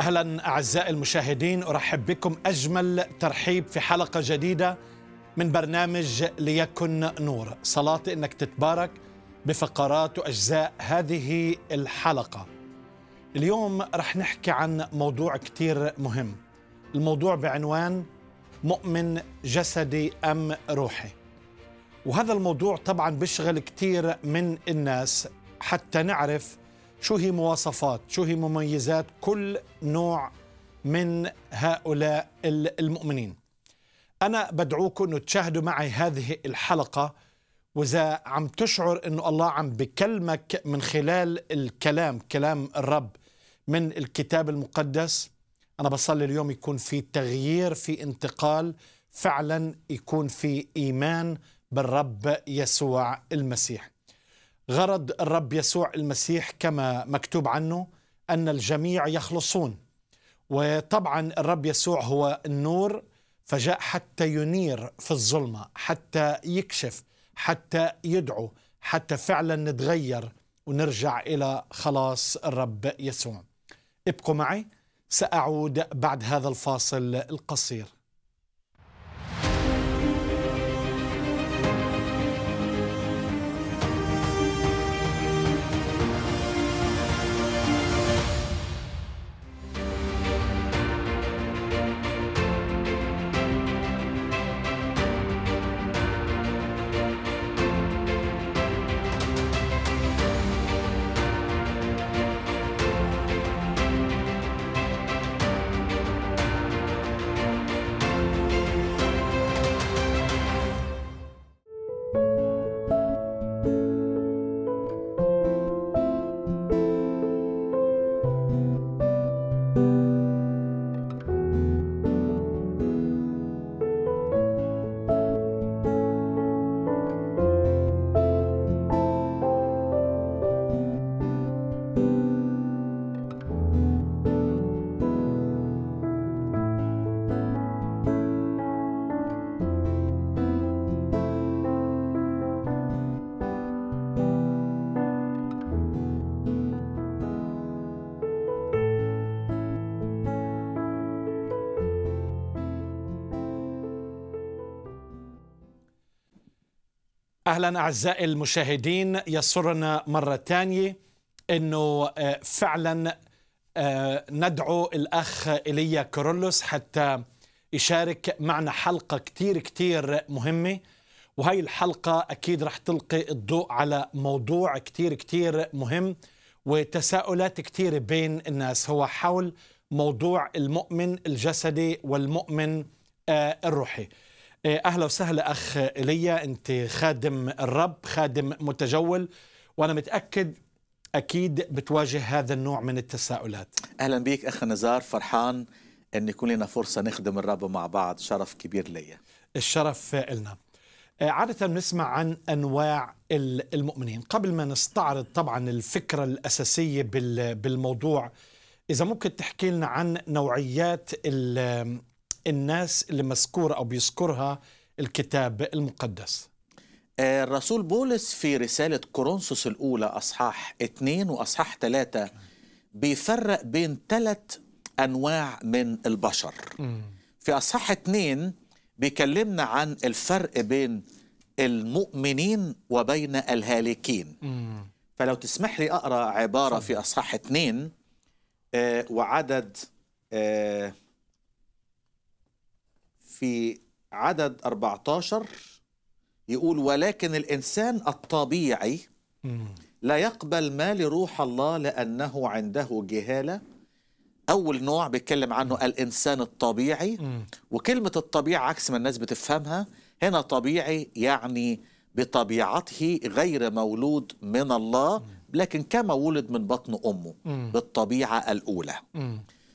اهلا اعزائي المشاهدين ارحب بكم اجمل ترحيب في حلقه جديده من برنامج ليكن نور صلاتي انك تتبارك بفقرات واجزاء هذه الحلقه اليوم رح نحكي عن موضوع كتير مهم الموضوع بعنوان مؤمن جسدي ام روحي وهذا الموضوع طبعا بيشغل كتير من الناس حتى نعرف شو هي مواصفات شو هي مميزات كل نوع من هؤلاء المؤمنين أنا بدعوكم أنه تشاهدوا معي هذه الحلقة وإذا عم تشعر أنه الله عم بكلمك من خلال الكلام كلام الرب من الكتاب المقدس أنا بصلي اليوم يكون في تغيير في انتقال فعلا يكون في إيمان بالرب يسوع المسيح غرض الرب يسوع المسيح كما مكتوب عنه ان الجميع يخلصون وطبعا الرب يسوع هو النور فجاء حتى ينير في الظلمه حتى يكشف حتى يدعو حتى فعلا نتغير ونرجع الى خلاص الرب يسوع ابقوا معي ساعود بعد هذا الفاصل القصير اهلا اعزائي المشاهدين يسرنا مره ثانيه انه آه، فعلا آه، ندعو الاخ ايليا كورولوس حتى يشارك معنا حلقه كثير كثير مهمه وهي الحلقه اكيد رح تلقي الضوء على موضوع كثير كثير مهم وتساؤلات كثيره بين الناس هو حول موضوع المؤمن الجسدي والمؤمن آه، الروحي إيه، اهلا وسهلا اخ ايليا انت خادم الرب خادم متجول وانا متاكد اكيد بتواجه هذا النوع من التساؤلات اهلا بك اخ نزار فرحان ان يكون لنا فرصه نخدم الرب مع بعض شرف كبير ليا الشرف لنا إيه، عادة بنسمع عن أنواع المؤمنين قبل ما نستعرض طبعا الفكرة الأساسية بالموضوع إذا ممكن تحكي لنا عن نوعيات الناس اللي مذكورة أو بيذكرها الكتاب المقدس آه، الرسول بولس في رسالة كورنثوس الأولى أصحاح 2 وأصحاح 3 بيفرق بين ثلاث أنواع من البشر في أصحاح 2 بيكلمنا عن الفرق بين المؤمنين وبين الهالكين فلو تسمح لي أقرأ عبارة في أصحاح 2 آه، وعدد آه، في عدد 14 يقول ولكن الإنسان الطبيعي لا يقبل ما لروح الله لأنه عنده جهالة أول نوع بيتكلم عنه الإنسان الطبيعي وكلمة الطبيعة عكس ما الناس بتفهمها هنا طبيعي يعني بطبيعته غير مولود من الله لكن كما ولد من بطن أمه بالطبيعة الأولى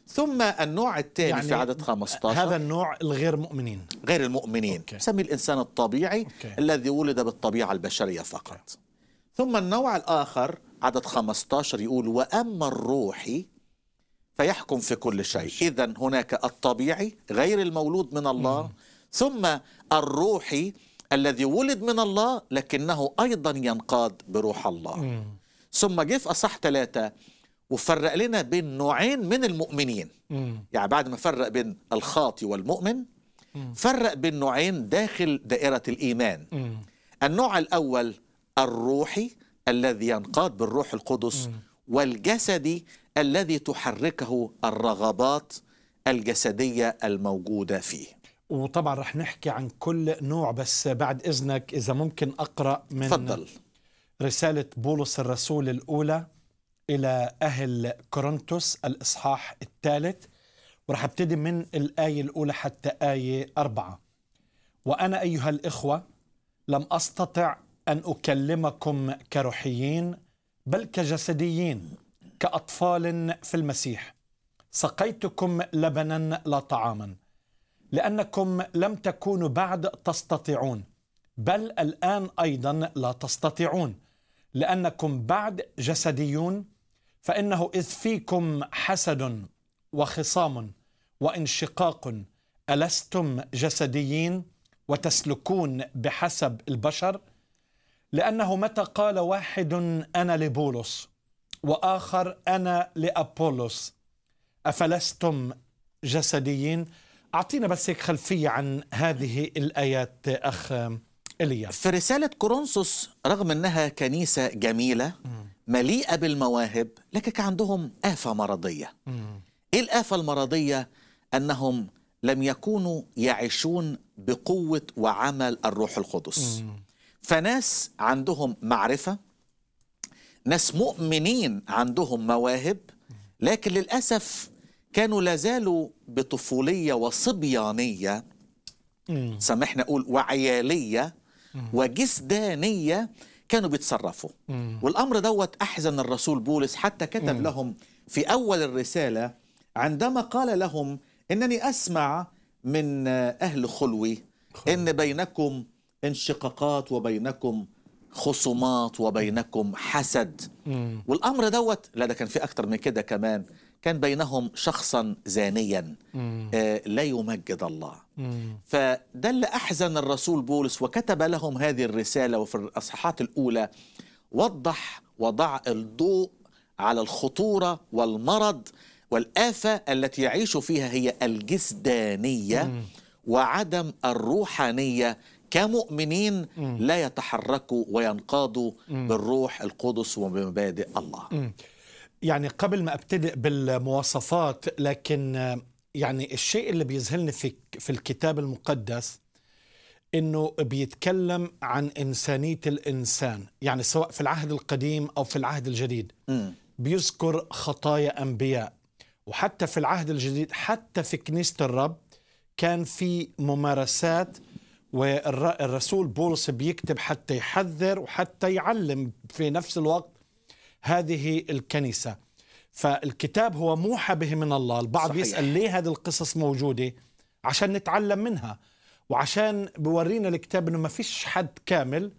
ثم النوع الثاني يعني في عدد 15 هذا النوع الغير مؤمنين غير المؤمنين نسميه الإنسان الطبيعي أوكي. الذي ولد بالطبيعة البشرية فقط أوكي. ثم النوع الآخر عدد 15 يقول وأما الروحي فيحكم في كل شيء إذا هناك الطبيعي غير المولود من الله مم. ثم الروحي الذي ولد من الله لكنه أيضا ينقاد بروح الله مم. ثم جه في أصح ثلاثة وفرق لنا بين نوعين من المؤمنين مم. يعني بعد ما فرق بين الخاطي والمؤمن مم. فرق بين نوعين داخل دائرة الإيمان مم. النوع الأول الروحي الذي ينقاد بالروح القدس مم. والجسدي الذي تحركه الرغبات الجسدية الموجودة فيه وطبعا رح نحكي عن كل نوع بس بعد إذنك إذا ممكن أقرأ من فضل. رسالة بولس الرسول الأولى إلى أهل كورنثوس الإصحاح الثالث ورح ابتدي من الآية الأولى حتى آية أربعة وأنا أيها الإخوة لم أستطع أن أكلمكم كروحيين بل كجسديين كأطفال في المسيح سقيتكم لبنا لا طعاما لأنكم لم تكونوا بعد تستطيعون بل الآن أيضا لا تستطيعون لأنكم بعد جسديون فانه اذ فيكم حسد وخصام وانشقاق الستم جسديين وتسلكون بحسب البشر لانه متى قال واحد انا لبولس واخر انا لابولس افلستم جسديين اعطينا بس هيك خلفيه عن هذه الايات اخ ايليا في رساله كورنثوس رغم انها كنيسه جميله مليئه بالمواهب لكن عندهم افه مرضيه ايه الافه المرضيه انهم لم يكونوا يعيشون بقوه وعمل الروح القدس فناس عندهم معرفه ناس مؤمنين عندهم مواهب لكن للاسف كانوا لازالوا بطفوليه وصبيانيه سامحنا اقول وعياليه وجسدانيه كانوا بيتصرفوا والأمر دوت أحزن الرسول بولس حتى كتب لهم في أول الرسالة عندما قال لهم إنني أسمع من أهل خلوي إن بينكم انشقاقات وبينكم خصومات وبينكم حسد والأمر دوت لا ده كان في أكتر من كده كمان كان بينهم شخصا زانيا آه لا يمجد الله فده اللي أحزن الرسول بولس وكتب لهم هذه الرسالة وفي الأصحاحات الأولى وضح وضع الضوء على الخطورة والمرض والآفة التي يعيش فيها هي الجسدانية وعدم الروحانية كمؤمنين لا يتحركوا وينقادوا بالروح القدس وبمبادئ الله يعني قبل ما ابتدئ بالمواصفات لكن يعني الشيء اللي بيذهلني في في الكتاب المقدس انه بيتكلم عن انسانيه الانسان يعني سواء في العهد القديم او في العهد الجديد بيذكر خطايا انبياء وحتى في العهد الجديد حتى في كنيسه الرب كان في ممارسات والرسول بولس بيكتب حتى يحذر وحتى يعلم في نفس الوقت هذه الكنيسة فالكتاب هو موحى به من الله البعض صحيح. يسأل ليه هذه القصص موجودة عشان نتعلم منها وعشان بورينا الكتاب انه ما فيش حد كامل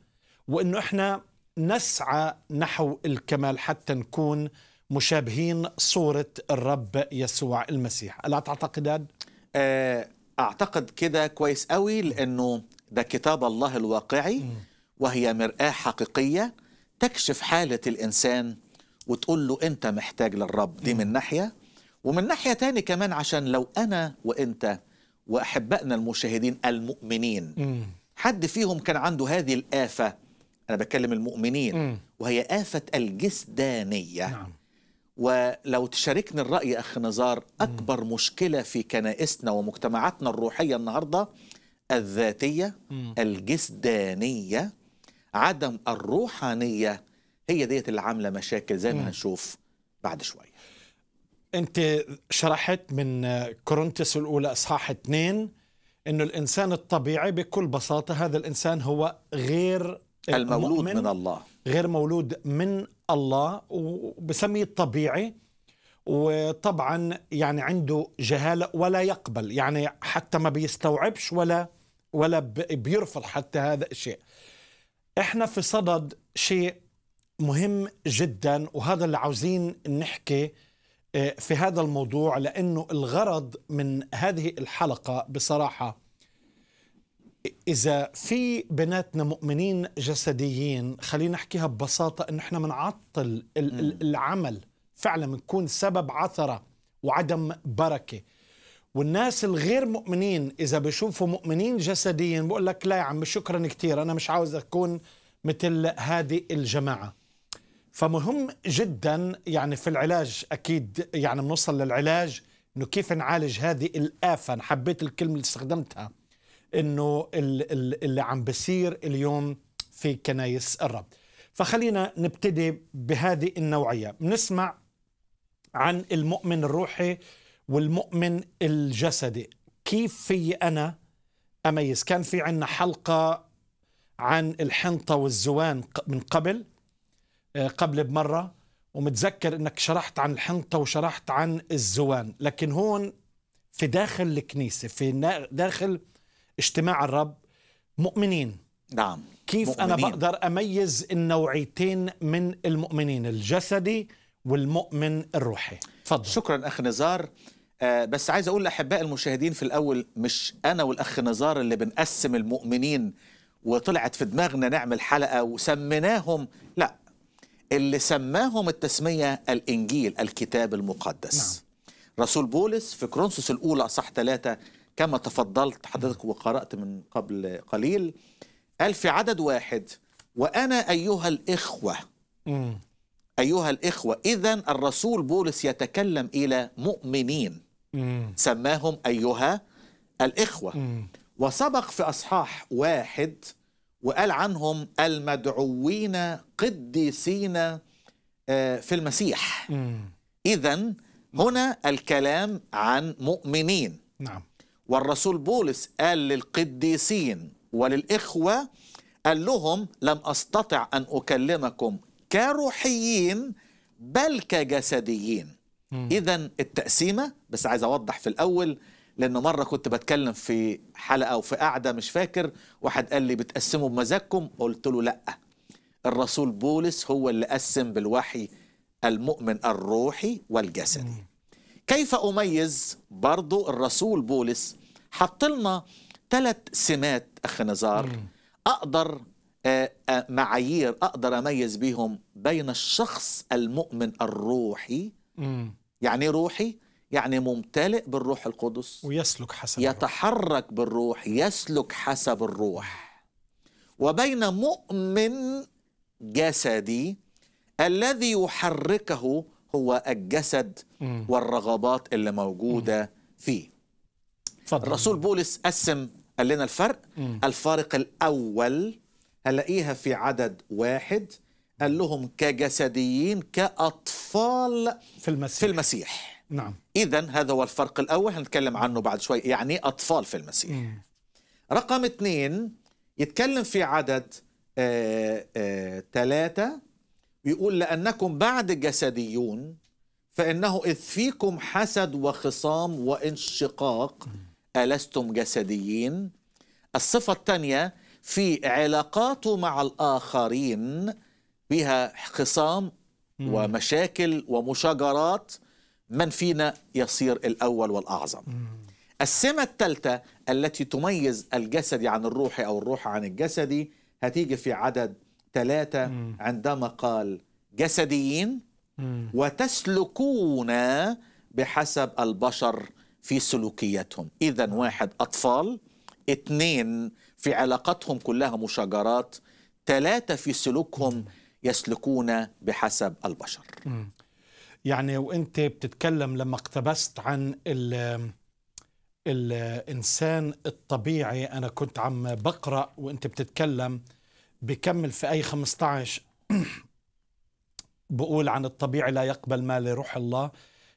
وانه احنا نسعى نحو الكمال حتى نكون مشابهين صورة الرب يسوع المسيح ألا تعتقدان؟ آه، أعتقد كده كويس قوي لأنه ده كتاب الله الواقعي وهي مرآة حقيقية تكشف حالة الإنسان وتقول له أنت محتاج للرب دي من ناحية ومن ناحية تاني كمان عشان لو أنا وأنت وأحبائنا المشاهدين المؤمنين حد فيهم كان عنده هذه الآفة أنا بتكلم المؤمنين وهي آفة الجسدانية نعم. ولو تشاركني الرأي أخ نزار أكبر مشكلة في كنائسنا ومجتمعاتنا الروحية النهاردة الذاتية الجسدانية عدم الروحانيه هي ديت اللي عامله مشاكل زي ما هنشوف بعد شويه انت شرحت من كورنثس الاولى اصحاح 2 انه الانسان الطبيعي بكل بساطه هذا الانسان هو غير المولود من الله غير مولود من الله وبسميه الطبيعي وطبعا يعني عنده جهاله ولا يقبل يعني حتى ما بيستوعبش ولا ولا بيرفض حتى هذا الشيء احنا في صدد شيء مهم جدا وهذا اللي عاوزين نحكي آه، في هذا الموضوع لانه الغرض من هذه الحلقه بصراحه اذا في بناتنا مؤمنين جسديين خلينا نحكيها ببساطه انه احنا بنعطل العمل فعلا بنكون سبب عثره وعدم بركه والناس الغير مؤمنين اذا بشوفوا مؤمنين جسديا بقول لك لا يا عم شكرا كثير انا مش عاوز اكون مثل هذه الجماعه فمهم جدا يعني في العلاج اكيد يعني بنوصل للعلاج انه كيف نعالج هذه الافه انا حبيت الكلمه اللي استخدمتها انه اللي عم بصير اليوم في كنايس الرب فخلينا نبتدي بهذه النوعيه بنسمع عن المؤمن الروحي والمؤمن الجسدي كيف في أنا أميز كان في عنا حلقة عن الحنطة والزوان من قبل آه، قبل بمرة ومتذكر أنك شرحت عن الحنطة وشرحت عن الزوان لكن هون في داخل الكنيسة في داخل اجتماع الرب مؤمنين نعم كيف مؤمنين. أنا بقدر أميز النوعيتين من المؤمنين الجسدي والمؤمن الروحي تفضل شكرا أخ نزار آه بس عايز اقول لاحباء المشاهدين في الاول مش انا والاخ نزار اللي بنقسم المؤمنين وطلعت في دماغنا نعمل حلقه وسميناهم لا اللي سماهم التسميه الانجيل الكتاب المقدس نعم. رسول بولس في كرونسوس الاولى صح ثلاثة كما تفضلت حضرتك وقرات من قبل قليل قال في عدد واحد وانا ايها الاخوه أيها الإخوة إذا الرسول بولس يتكلم إلى مؤمنين مم. سماهم أيها الإخوة مم. وسبق في أصحاح واحد وقال عنهم المدعوين قديسين آه، في المسيح إذا هنا الكلام عن مؤمنين نعم والرسول بولس قال للقديسين وللإخوة قال لهم لم أستطع أن أكلمكم كروحيين بل كجسديين اذا التقسيمه بس عايز اوضح في الاول لانه مره كنت بتكلم في حلقه او في قعده مش فاكر واحد قال لي بتقسموا بمزاجكم قلت له لا الرسول بولس هو اللي قسم بالوحي المؤمن الروحي والجسدي كيف اميز برضو الرسول بولس حط لنا ثلاث سمات اخ نزار اقدر آه، آه، معايير اقدر اميز بيهم بين الشخص المؤمن الروحي مم. يعني روحي يعني ممتلئ بالروح القدس ويسلك حسب يتحرك بالروح يسلك حسب الروح وبين مؤمن جسدي الذي يحركه هو الجسد مم. والرغبات اللي موجودة مم. فيه فضل. الرسول بولس قسم قال لنا الفرق مم. الفارق الأول هلاقيها في عدد واحد قال لهم كجسديين كأطفال في المسيح في المسيح نعم إذا هذا هو الفرق الأول هنتكلم عنه بعد شوي يعني أطفال في المسيح مم. رقم اثنين يتكلم في عدد آآ آه، آآ آه، ثلاثة ويقول لأنكم بعد جسديون فإنه إذ فيكم حسد وخصام وانشقاق ألستم جسديين الصفة الثانية في علاقاته مع الآخرين بها خصام ومشاكل ومشاجرات من فينا يصير الأول والأعظم السمة الثالثة التي تميز الجسد عن الروح أو الروح عن الجسد هتيجي في عدد ثلاثة عندما قال جسديين وتسلكون بحسب البشر في سلوكياتهم إذا واحد أطفال اثنين في علاقتهم كلها مشاجرات ثلاثة في سلوكهم يسلكون بحسب البشر يعني وانت بتتكلم لما اقتبست عن ال الانسان الطبيعي انا كنت عم بقرا وانت بتتكلم بكمل في اي 15 بقول عن الطبيعي لا يقبل ما لروح الله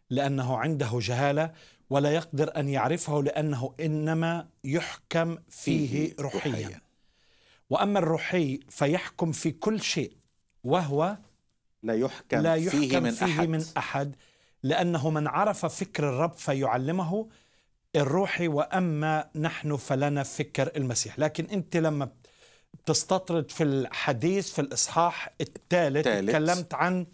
لانه عنده جهاله ولا يقدر ان يعرفه لانه انما يحكم فيه روحيا واما الروحي فيحكم في كل شيء وهو لا يحكم, لا يحكم فيه, من, فيه أحد. من أحد لأنه من عرف فكر الرب فيعلمه الروحي وأما نحن فلنا فكر المسيح لكن أنت لما بتستطرد في الحديث في الإصحاح الثالث تكلمت عن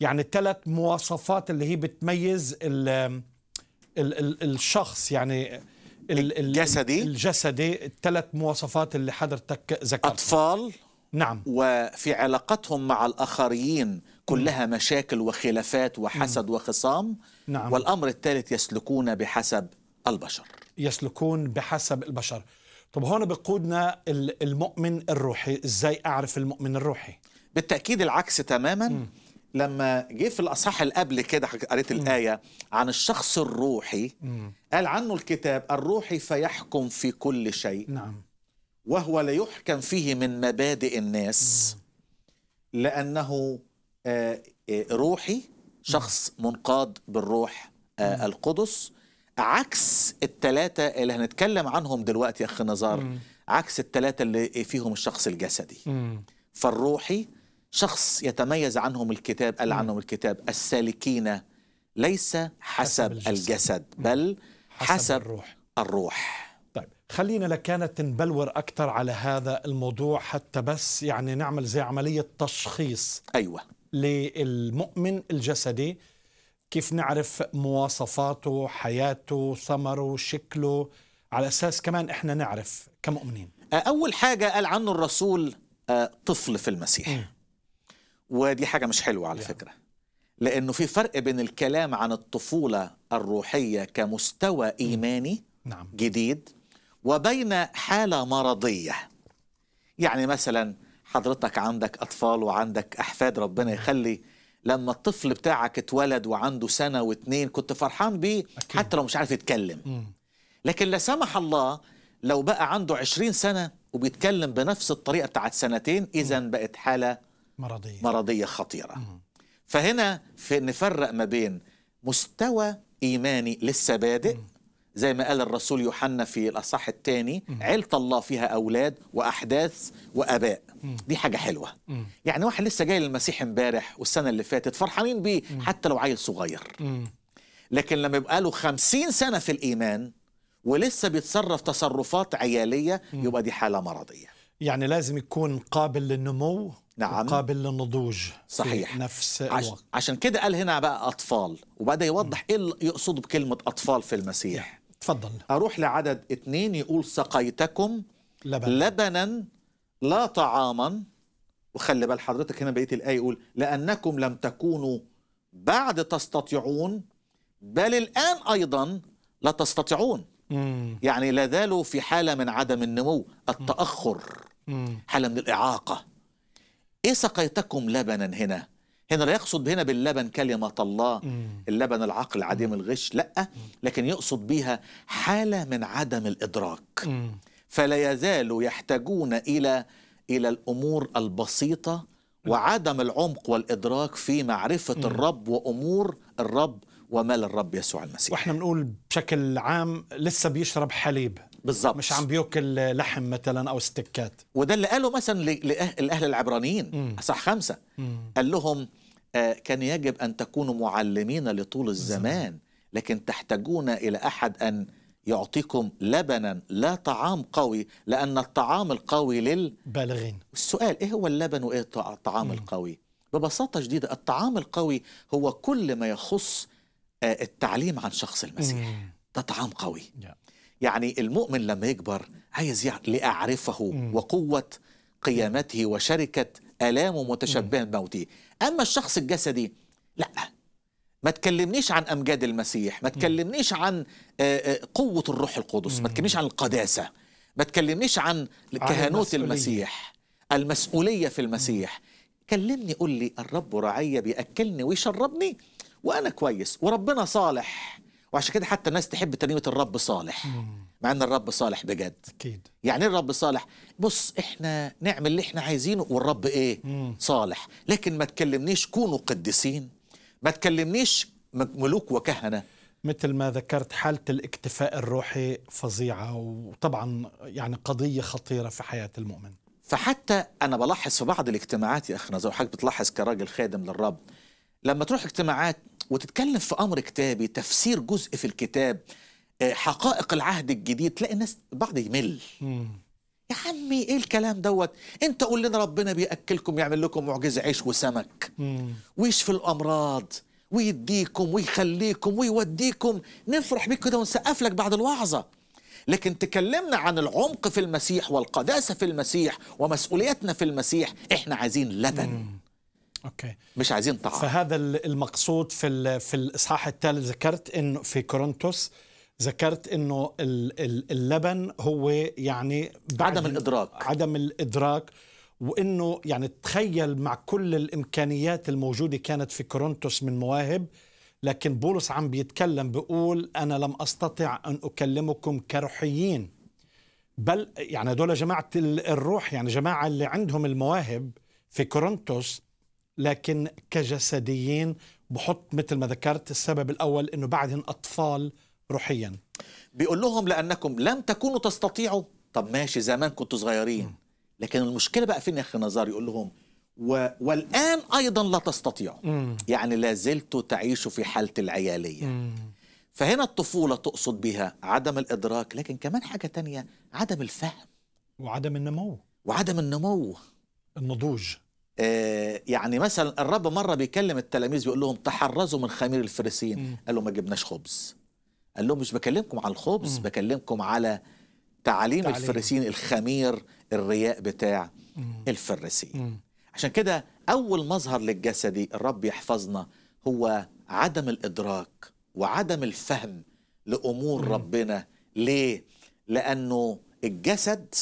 يعني ثلاث مواصفات اللي هي بتميز الـ الـ الـ الشخص يعني الجسدي الجسدي الثلاث مواصفات اللي حضرتك ذكرتها أطفال نعم وفي علاقتهم مع الآخرين كلها مشاكل وخلافات وحسد وخصام نعم. والأمر الثالث يسلكون بحسب البشر يسلكون بحسب البشر طب هون بقودنا المؤمن الروحي ازاي أعرف المؤمن الروحي بالتأكيد العكس تماما م. لما جه في الأصح اللي قبل كده قريت الآية عن الشخص الروحي م. قال عنه الكتاب الروحي فيحكم في كل شيء نعم وهو لا يحكم فيه من مبادئ الناس لأنه آه، آه، روحي شخص منقاد بالروح آه، القدس عكس التلاتة اللي هنتكلم عنهم دلوقتي يا أخي نزار عكس التلاتة اللي فيهم الشخص الجسدي فالروحي شخص يتميز عنهم الكتاب قال عنهم الكتاب السالكين ليس حسب, حسب الجسد, الجسد بل حسب, حسب الروح, الروح. خلينا لكانت نبلور أكثر على هذا الموضوع حتى بس يعني نعمل زي عملية تشخيص أيوة للمؤمن الجسدي كيف نعرف مواصفاته حياته ثمره شكله على أساس كمان إحنا نعرف كمؤمنين آه، أول حاجة قال عنه الرسول آه، طفل في المسيح ودي حاجة مش حلوة على فكرة لأنه في فرق بين الكلام عن الطفولة الروحية كمستوى إيماني نعم. جديد وبين حالة مرضية يعني مثلا حضرتك عندك أطفال وعندك أحفاد ربنا يخلي لما الطفل بتاعك اتولد وعنده سنة واتنين كنت فرحان بيه أكيد. حتى لو مش عارف يتكلم لكن لا سمح الله لو بقى عنده عشرين سنة وبيتكلم بنفس الطريقة بتاعت سنتين إذا بقت حالة مرضية, مرضية خطيرة فهنا في نفرق ما بين مستوى إيماني لسه بادئ زي ما قال الرسول يوحنا في الأصح الثاني عيلة الله فيها أولاد وأحداث وأباء دي حاجة حلوة يعني واحد لسه جاي للمسيح امبارح والسنة اللي فاتت فرحانين بيه حتى لو عيل صغير لكن لما يبقى له خمسين سنة في الإيمان ولسه بيتصرف تصرفات عيالية يبقى دي حالة مرضية يعني لازم يكون قابل للنمو نعم قابل للنضوج صحيح في نفس عش... عشان كده قال هنا بقى أطفال وبدأ يوضح إيه اللي يقصده بكلمة أطفال في المسيح تفضل أروح لعدد اثنين يقول سقيتكم لبن. لبنا لا طعاما وخلي بال حضرتك هنا بقية الآية يقول لأنكم لم تكونوا بعد تستطيعون بل الآن أيضا لا تستطيعون مم. يعني لا زالوا في حالة من عدم النمو التأخر مم. حالة من الإعاقة إيه سقيتكم لبنا هنا هنا لا يقصد هنا باللبن كلمة الله اللبن العقل عديم الغش لا لكن يقصد بها حالة من عدم الإدراك فلا يزالوا يحتاجون إلى إلى الأمور البسيطة وعدم العمق والإدراك في معرفة الرب وأمور الرب ومال الرب يسوع المسيح واحنا بنقول بشكل عام لسه بيشرب حليب بالظبط مش عم بياكل لحم مثلا او ستكات وده اللي قاله مثلا للاهل العبرانيين اصح خمسه مم. قال لهم آه، كان يجب ان تكونوا معلمين لطول الزمان لكن تحتاجون الى احد ان يعطيكم لبنا لا طعام قوي لان الطعام القوي للبالغين السؤال ايه هو اللبن وايه الطعام القوي ببساطه شديده الطعام القوي هو كل ما يخص آه، التعليم عن شخص المسيح ده طعام قوي yeah. يعني المؤمن لما يكبر عايز يعني لأعرفه وقوة قيامته وشركة آلامه متشبه بموته أما الشخص الجسدي لا ما تكلمنيش عن أمجاد المسيح ما تكلمنيش عن آه، آه، قوة الروح القدس ما تكلمنيش عن القداسة ما تكلمنيش عن كهنوت المسيح المسؤولية في المسيح كلمني قول لي الرب رعية بيأكلني ويشربني وأنا كويس وربنا صالح وعشان كده حتى الناس تحب ترنيمه الرب صالح مع ان الرب صالح بجد اكيد يعني ايه الرب صالح بص احنا نعمل اللي احنا عايزينه والرب ايه مم. صالح لكن ما تكلمنيش كونوا قديسين ما تكلمنيش ملوك وكهنه مثل ما ذكرت حالة الاكتفاء الروحي فظيعة وطبعا يعني قضية خطيرة في حياة المؤمن فحتى أنا بلاحظ في بعض الاجتماعات يا أخي نزار حضرتك بتلاحظ كراجل خادم للرب لما تروح اجتماعات وتتكلم في امر كتابي تفسير جزء في الكتاب آه، حقائق العهد الجديد تلاقي الناس بعض يمل يا عمي ايه الكلام دوت انت قول لنا ربنا بياكلكم يعمل لكم معجزه عيش وسمك ويشفي الامراض ويديكم ويخليكم ويوديكم نفرح بيك كده ونسقف لك بعد الوعظه لكن تكلمنا عن العمق في المسيح والقداسه في المسيح ومسؤوليتنا في المسيح احنا عايزين لبن اوكي مش عايزين طعام فهذا المقصود في في الاصحاح الثالث ذكرت انه في كورنثوس ذكرت انه اللبن هو يعني عدم الادراك عدم الادراك وانه يعني تخيل مع كل الامكانيات الموجوده كانت في كورنثوس من مواهب لكن بولس عم بيتكلم بيقول انا لم استطع ان اكلمكم كروحيين بل يعني هذول جماعه الروح يعني جماعه اللي عندهم المواهب في كورنثوس لكن كجسديين بحط مثل ما ذكرت السبب الأول أنه بعدهم أطفال روحيا بيقول لهم لأنكم لم تكونوا تستطيعوا طب ماشي زمان كنتوا صغيرين لكن المشكلة بقى فين يا أخي نزار يقول لهم و... والآن أيضا لا تستطيعوا مم. يعني لا زلتوا تعيشوا في حالة العيالية مم. فهنا الطفولة تقصد بها عدم الإدراك لكن كمان حاجة تانية عدم الفهم وعدم النمو وعدم النمو النضوج آه، يعني مثلا الرب مره بيكلم التلاميذ بيقول لهم تحرزوا من خمير الفريسين قال لهم ما جبناش خبز قال لهم مش بكلمكم على الخبز مم. بكلمكم على تعاليم الفريسيين الفريسين الخمير الرياء بتاع الفريسيين الفريسين عشان كده اول مظهر للجسدي الرب يحفظنا هو عدم الادراك وعدم الفهم لامور مم. ربنا ليه لانه الجسد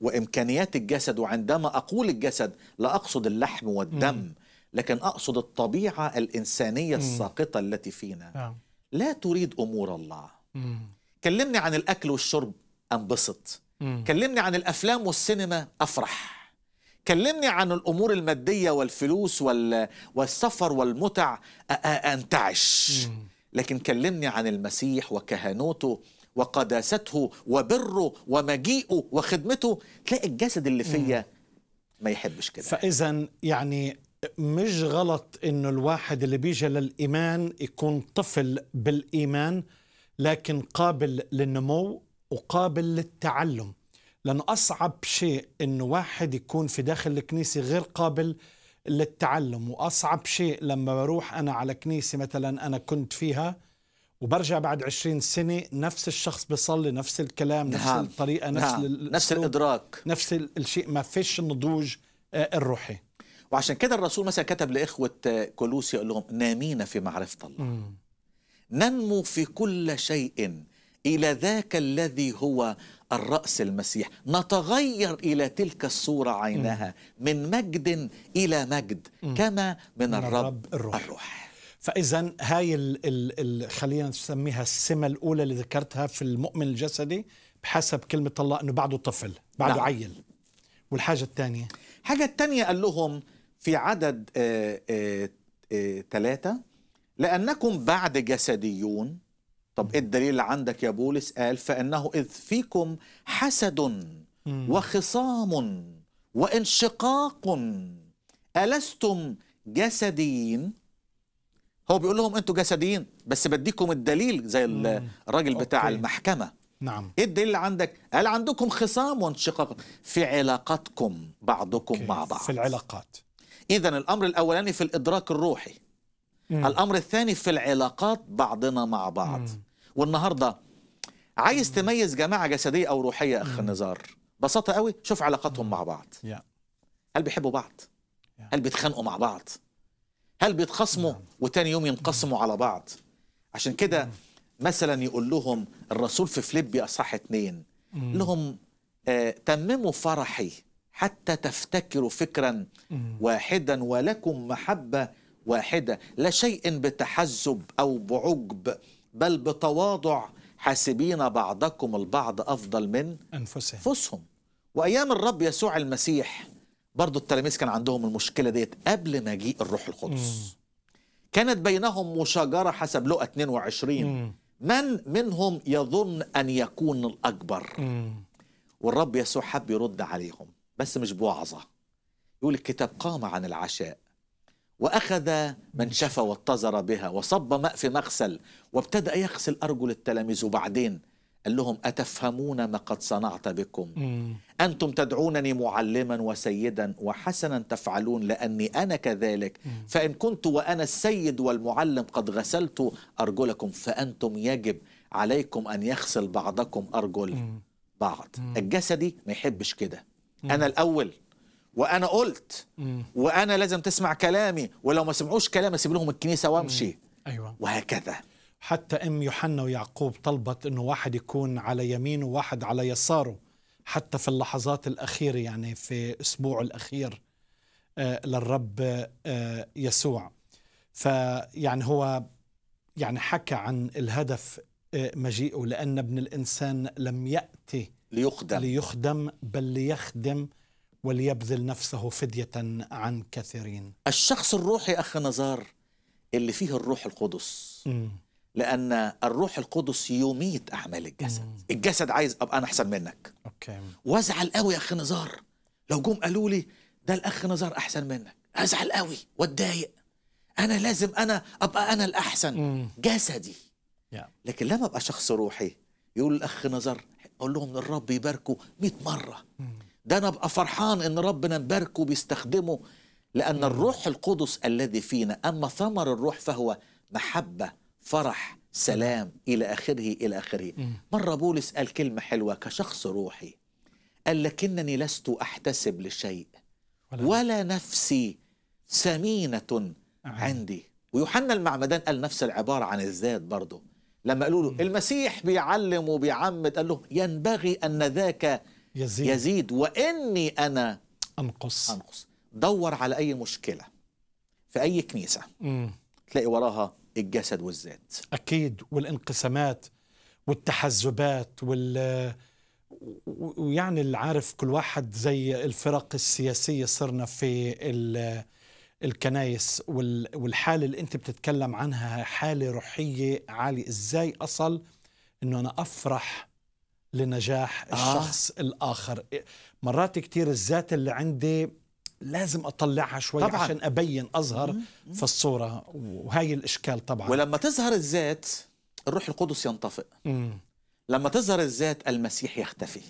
وإمكانيات الجسد وعندما أقول الجسد لا أقصد اللحم والدم مم. لكن أقصد الطبيعة الإنسانية مم. الساقطة التي فينا نعم. لا تريد أمور الله مم. كلمني عن الأكل والشرب أنبسط مم. كلمني عن الأفلام والسينما أفرح كلمني عن الأمور المادية والفلوس وال... والسفر والمتع أنتعش مم. لكن كلمني عن المسيح وكهنوته وقداسته وبره ومجيئه وخدمته تلاقي الجسد اللي فيا ما يحبش كده فاذا يعني مش غلط انه الواحد اللي بيجي للايمان يكون طفل بالايمان لكن قابل للنمو وقابل للتعلم لأن أصعب شيء أنه واحد يكون في داخل الكنيسة غير قابل للتعلم وأصعب شيء لما بروح أنا على كنيسة مثلا أنا كنت فيها وبرجع بعد 20 سنه نفس الشخص بيصلي نفس الكلام نفس نعم. الطريقه نفس نعم. نفس الادراك نفس الشيء ما فيش النضوج آه، الروحي وعشان كده الرسول مثلا كتب لاخوه آه، كولوسي يقول لهم نامين في معرفه الله مم. ننمو في كل شيء الى ذاك الذي هو الراس المسيح نتغير الى تلك الصوره عينها مم. من مجد الى مجد مم. كما من, من الرب, الرب الروح, الروح. فاذا هاي ال ال الـ خلينا نسميها السمه الاولى اللي ذكرتها في المؤمن الجسدي بحسب كلمه الله انه بعده طفل بعده نعم. عيل والحاجه الثانيه الحاجه الثانيه قال لهم في عدد آه، آه، آه، ثلاثة لأنكم بعد جسديون طب إيه الدليل اللي عندك يا بولس قال فإنه إذ فيكم حسد وخصام وانشقاق ألستم جسديين هو بيقول لهم انتوا جسديين بس بديكم الدليل زي الراجل بتاع أوكي. المحكمه نعم ايه الدليل اللي عندك؟ قال عندكم خصام وانشقاق في علاقتكم بعضكم أوكي. مع بعض في العلاقات اذا الامر الاولاني في الادراك الروحي مم. الامر الثاني في العلاقات بعضنا مع بعض مم. والنهارده عايز مم. تميز جماعه جسديه او روحيه اخ نزار ببساطه قوي شوف علاقاتهم مم. مع بعض yeah. هل بيحبوا بعض؟ yeah. هل بيتخانقوا مع بعض؟ هل بيتخاصموا نعم. وتاني يوم ينقسموا على بعض عشان كده نعم. مثلا يقول لهم الرسول في فليبي اصح اثنين لهم آه تمموا فرحي حتى تفتكروا فكرا واحدا ولكم محبه واحده لا شيء بتحزب او بعجب بل بتواضع حاسبين بعضكم البعض افضل من انفسهم, أنفسهم. وايام الرب يسوع المسيح برضو التلاميذ كان عندهم المشكلة ديت قبل مجيء الروح القدس كانت بينهم مشاجرة حسب لقى 22 مم. من منهم يظن أن يكون الأكبر مم. والرب يسوع حب يرد عليهم بس مش بوعظة يقول الكتاب قام عن العشاء وأخذ من شفى واتزر بها وصب ماء في مغسل وابتدأ يغسل أرجل التلاميذ وبعدين قال لهم أتفهمون ما قد صنعت بكم أنتم تدعونني معلما وسيدا وحسنا تفعلون لأني أنا كذلك فإن كنت وأنا السيد والمعلم قد غسلت أرجلكم فأنتم يجب عليكم أن يغسل بعضكم أرجل بعض الجسدي ما يحبش كده أنا الأول وأنا قلت وأنا لازم تسمع كلامي ولو ما سمعوش كلامي أسيب لهم الكنيسة وأمشي أيوة. وهكذا حتى ام يوحنا ويعقوب طلبت انه واحد يكون على يمينه وواحد على يساره حتى في اللحظات الاخيره يعني في اسبوع الاخير آه، للرب آه، يسوع فيعني هو يعني حكى عن الهدف آه، مجيئه لأن ابن الإنسان لم يأتي ليخدم ليخدم بل ليخدم وليبذل نفسه فدية عن كثيرين الشخص الروحي أخ نزار اللي فيه الروح القدس م. لأن الروح القدس يميت أعمال الجسد مم. الجسد عايز أبقى أنا أحسن منك أوكي. وأزعل قوي يا أخ نزار لو جم قالوا لي ده الأخ نزار أحسن منك أزعل قوي وأتضايق أنا لازم أنا أبقى أنا الأحسن مم. جسدي yeah. لكن لما أبقى شخص روحي يقول الأخ نزار أقول لهم الرب يباركه 100 مرة مم. ده أنا أبقى فرحان إن ربنا مباركه بيستخدمه لأن مم. الروح القدس الذي فينا أما ثمر الروح فهو محبة فرح سلام إلى آخره إلى آخره مرة بولس قال كلمة حلوة كشخص روحي قال لكنني لست أحتسب لشيء ولا نفسي ثمينة عندي ويوحنا المعمدان قال نفس العبارة عن الذات برضه لما قالوا له المسيح بيعلم وبيعمد قال لهم ينبغي أن ذاك يزيد, يزيد وإني أنا أنقص أنقص دور على أي مشكلة في أي كنيسة مم. تلاقي وراها الجسد والذات اكيد والانقسامات والتحزبات وال ويعني اللي عارف كل واحد زي الفرق السياسيه صرنا في ال... الكنايس وال... والحاله اللي انت بتتكلم عنها حاله روحيه عاليه ازاي اصل انه انا افرح لنجاح آه. الشخص آه. الاخر مرات كثير الذات اللي عندي لازم اطلعها شوي طبعاً. عشان ابين اظهر في الصوره وهي الاشكال طبعا ولما تظهر الذات الروح القدس ينطفئ مم. لما تظهر الذات المسيح يختفي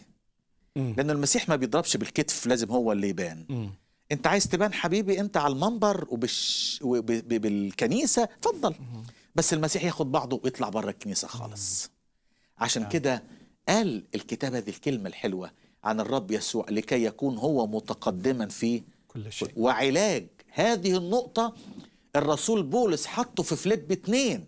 مم. لانه المسيح ما بيضربش بالكتف لازم هو اللي يبان مم. انت عايز تبان حبيبي انت على المنبر وبالش... وبالكنيسه اتفضل بس المسيح ياخد بعضه ويطلع بره الكنيسه خالص عشان نعم. كده قال الكتاب هذه الكلمه الحلوه عن الرب يسوع لكي يكون هو متقدما في كل شيء وعلاج هذه النقطة الرسول بولس حطه في فليب اتنين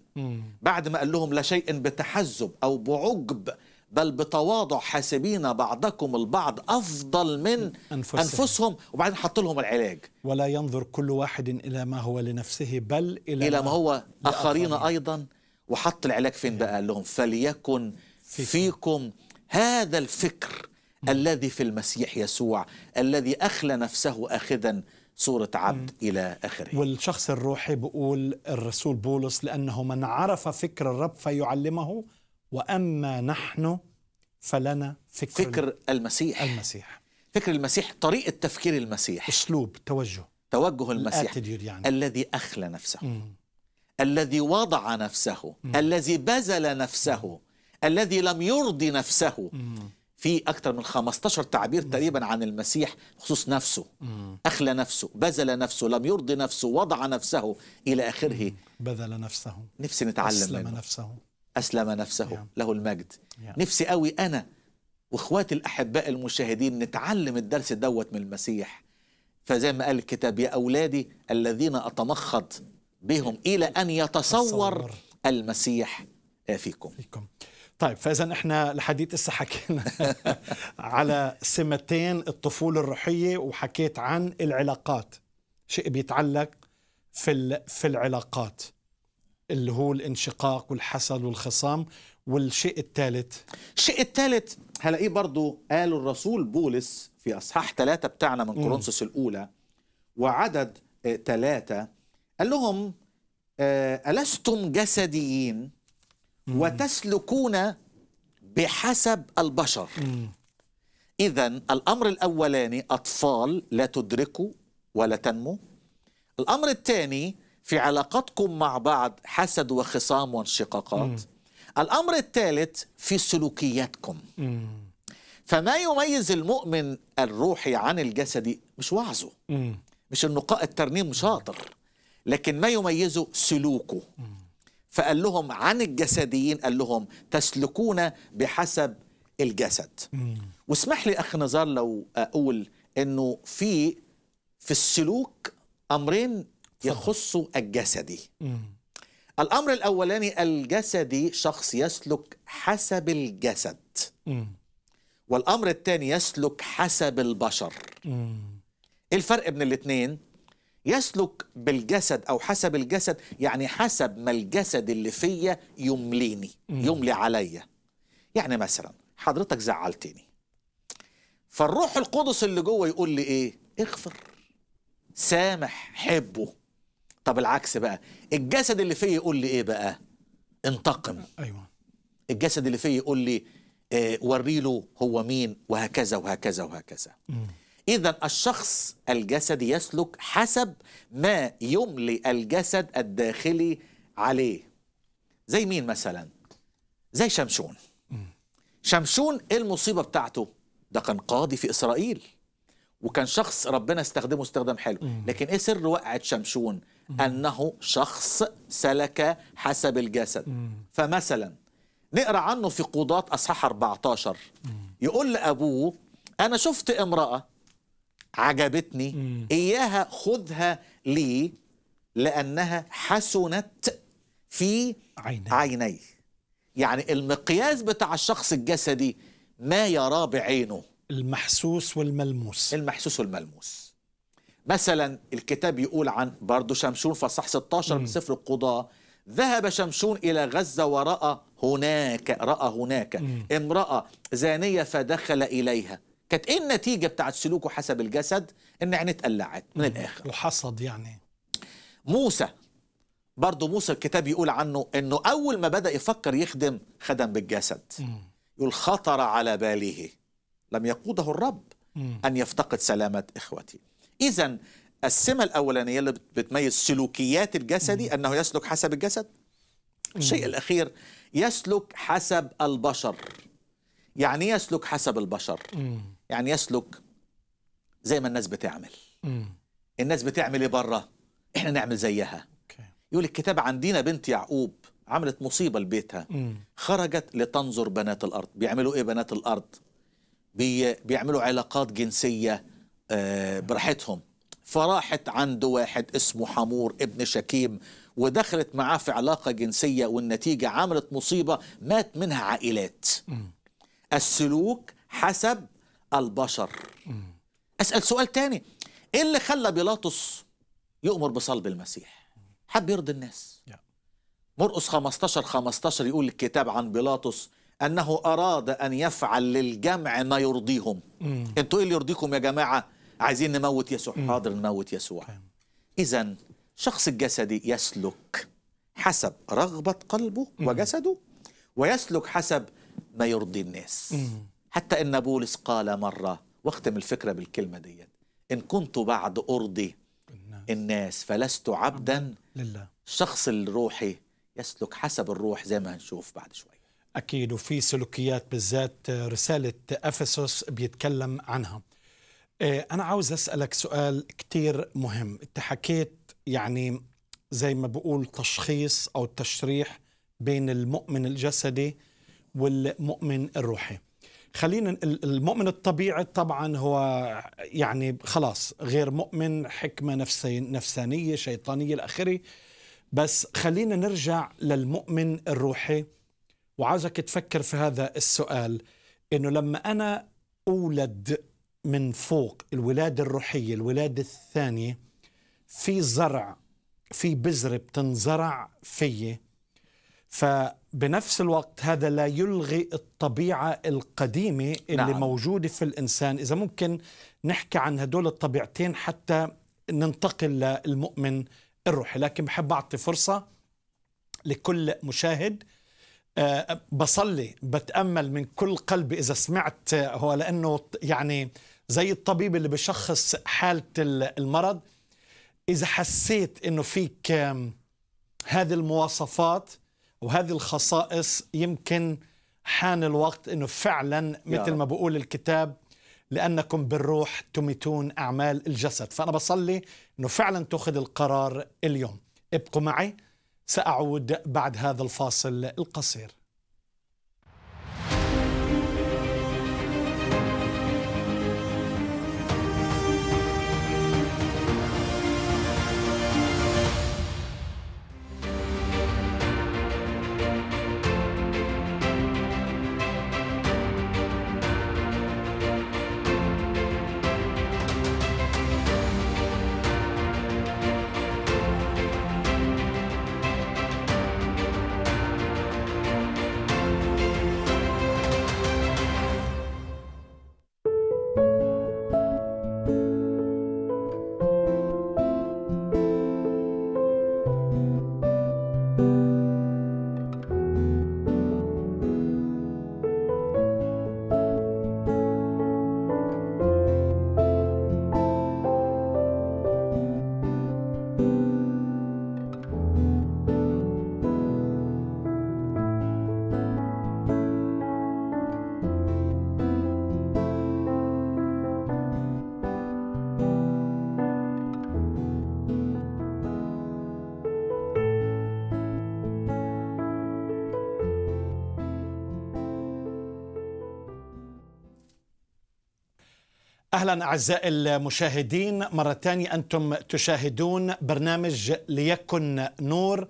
بعد ما قال لهم لا شيء بتحزب أو بعجب بل بتواضع حاسبين بعضكم البعض أفضل من أنفسهم, أنفسهم وبعدين حط لهم العلاج ولا ينظر كل واحد إلى ما هو لنفسه بل إلى, إلى ما, هو آخرين أيضا وحط العلاج فين بقى قال لهم فليكن فيكم, فيكم هذا الفكر الذي في المسيح يسوع الذي أخلى نفسه أخذا صورة عبد م. إلى آخره والشخص الروحي بيقول الرسول بولس لأنه من عرف فكر الرب فيعلمه وأما نحن فلنا فكر, فكر المسيح المسيح فكر المسيح طريقة تفكير المسيح أسلوب توجه توجه المسيح يعني. الذي أخلى نفسه م. الذي وضع نفسه م. الذي بذل نفسه م. الذي لم يرضي نفسه م. في أكثر من 15 تعبير تقريبا عن المسيح بخصوص نفسه أخلى نفسه بذل نفسه لم يرضي نفسه وضع نفسه إلى آخره بذل نفسه نفسي نتعلم أسلم منه. نفسه أسلم نفسه yeah. له المجد yeah. نفسي قوي أنا واخواتي الأحباء المشاهدين نتعلم الدرس دوت من المسيح فزي ما قال الكتاب يا أولادي الذين أتمخض بهم إلى أن يتصور المسيح فيكم, فيكم. طيب فاذا احنا لحديت هسه حكينا على سمتين الطفوله الروحيه وحكيت عن العلاقات شيء بيتعلق في في العلاقات اللي هو الانشقاق والحسد والخصام والشيء الثالث الشيء الثالث هلاقيه برضه قال الرسول بولس في اصحاح ثلاثة بتاعنا من كورنثوس الاولى وعدد آه، ثلاثة قال لهم آه، ألستم جسديين وتسلكون بحسب البشر إذا الأمر الأولاني أطفال لا تدركوا ولا تنمو الأمر الثاني في علاقتكم مع بعض حسد وخصام وانشقاقات الأمر الثالث في سلوكياتكم فما يميز المؤمن الروحي عن الجسدي مش وعظه مش النقاء الترنيم شاطر لكن ما يميزه سلوكه فقال لهم عن الجسديين قال لهم تسلكون بحسب الجسد واسمح لي اخ نزار لو اقول انه في في السلوك امرين يخصوا الجسدي الامر الاولاني الجسدي شخص يسلك حسب الجسد والامر الثاني يسلك حسب البشر الفرق بين الاثنين يسلك بالجسد او حسب الجسد يعني حسب ما الجسد اللي فيا يمليني يملي عليا يعني مثلا حضرتك زعلتني فالروح القدس اللي جوه يقول لي ايه اغفر سامح حبه طب العكس بقى الجسد اللي فيه يقول لي ايه بقى انتقم ايوه الجسد اللي فيه يقول لي إيه وريله هو مين وهكذا وهكذا وهكذا مم. إذا الشخص الجسدي يسلك حسب ما يملي الجسد الداخلي عليه زي مين مثلا زي شمشون شمشون ايه المصيبة بتاعته ده كان قاضي في إسرائيل وكان شخص ربنا استخدمه استخدام حلو لكن ايه سر وقعة شمشون أنه شخص سلك حسب الجسد فمثلا نقرأ عنه في قضاة أصحاح 14 يقول لأبوه أنا شفت امرأة عجبتني مم. إياها خذها لي لأنها حسنت في عيني. عيني يعني المقياس بتاع الشخص الجسدي ما يراه بعينه المحسوس والملموس المحسوس والملموس مثلا الكتاب يقول عن برضه شمشون فصح 16 مم. من سفر القضاء ذهب شمشون إلى غزة ورأى هناك رأى هناك مم. امرأة زانية فدخل إليها كانت ايه النتيجه بتاعت سلوكه حسب الجسد ان عينيه اتقلعت من الاخر الحصد يعني موسى برضه موسى الكتاب يقول عنه انه اول ما بدا يفكر يخدم خدم بالجسد يقول خطر على باله لم يقوده الرب ان يفتقد سلامه اخوتي اذا السمه الاولانيه اللي بتميز سلوكيات الجسدي انه يسلك حسب الجسد الشيء الاخير يسلك حسب البشر يعني إيه يسلك حسب البشر يعني يسلك زي ما الناس بتعمل الناس بتعمل ايه بره احنا نعمل زيها يقول الكتاب عندنا بنت يعقوب عملت مصيبه لبيتها خرجت لتنظر بنات الارض بيعملوا ايه بنات الارض بي بيعملوا علاقات جنسيه آه براحتهم فراحت عند واحد اسمه حمور ابن شكيم ودخلت معاه في علاقه جنسيه والنتيجه عملت مصيبه مات منها عائلات السلوك حسب البشر أسأل سؤال تاني إيه اللي خلى بيلاطس يؤمر بصلب المسيح حب يرضي الناس مرقس 15 15 يقول الكتاب عن بيلاطس أنه أراد أن يفعل للجمع ما يرضيهم أنتوا إيه اللي يرضيكم يا جماعة عايزين نموت يسوع حاضر نموت يسوع إذا شخص الجسدي يسلك حسب رغبة قلبه وجسده ويسلك حسب ما يرضي الناس مم. حتى إن بولس قال مرة واختم الفكرة بالكلمة دي إن كنت بعد أرضي الناس فلست عبدا لله الشخص الروحي يسلك حسب الروح زي ما هنشوف بعد شوي أكيد وفي سلوكيات بالذات آه، رسالة أفسس بيتكلم عنها آه، أنا عاوز أسألك سؤال كتير مهم أنت حكيت يعني زي ما بقول تشخيص أو تشريح بين المؤمن الجسدي والمؤمن الروحي خلينا المؤمن الطبيعي طبعا هو يعني خلاص غير مؤمن حكمة نفسي نفسانية شيطانية الأخري بس خلينا نرجع للمؤمن الروحي وعاوزك تفكر في هذا السؤال انه لما انا اولد من فوق الولاده الروحيه الولاده الثانيه في زرع في بذره بتنزرع فيي ف بنفس الوقت هذا لا يلغي الطبيعة القديمة اللي نعم. موجودة في الإنسان إذا ممكن نحكي عن هدول الطبيعتين حتى ننتقل للمؤمن الروحي لكن بحب أعطي فرصة لكل مشاهد أه بصلي بتأمل من كل قلبي إذا سمعت هو لأنه يعني زي الطبيب اللي بشخص حالة المرض إذا حسيت أنه فيك هذه المواصفات وهذه الخصائص يمكن حان الوقت انه فعلا مثل ما بقول الكتاب لانكم بالروح تميتون اعمال الجسد فانا بصلي انه فعلا تاخذ القرار اليوم ابقوا معي ساعود بعد هذا الفاصل القصير أهلا أعزائي المشاهدين مرة ثانية أنتم تشاهدون برنامج ليكن نور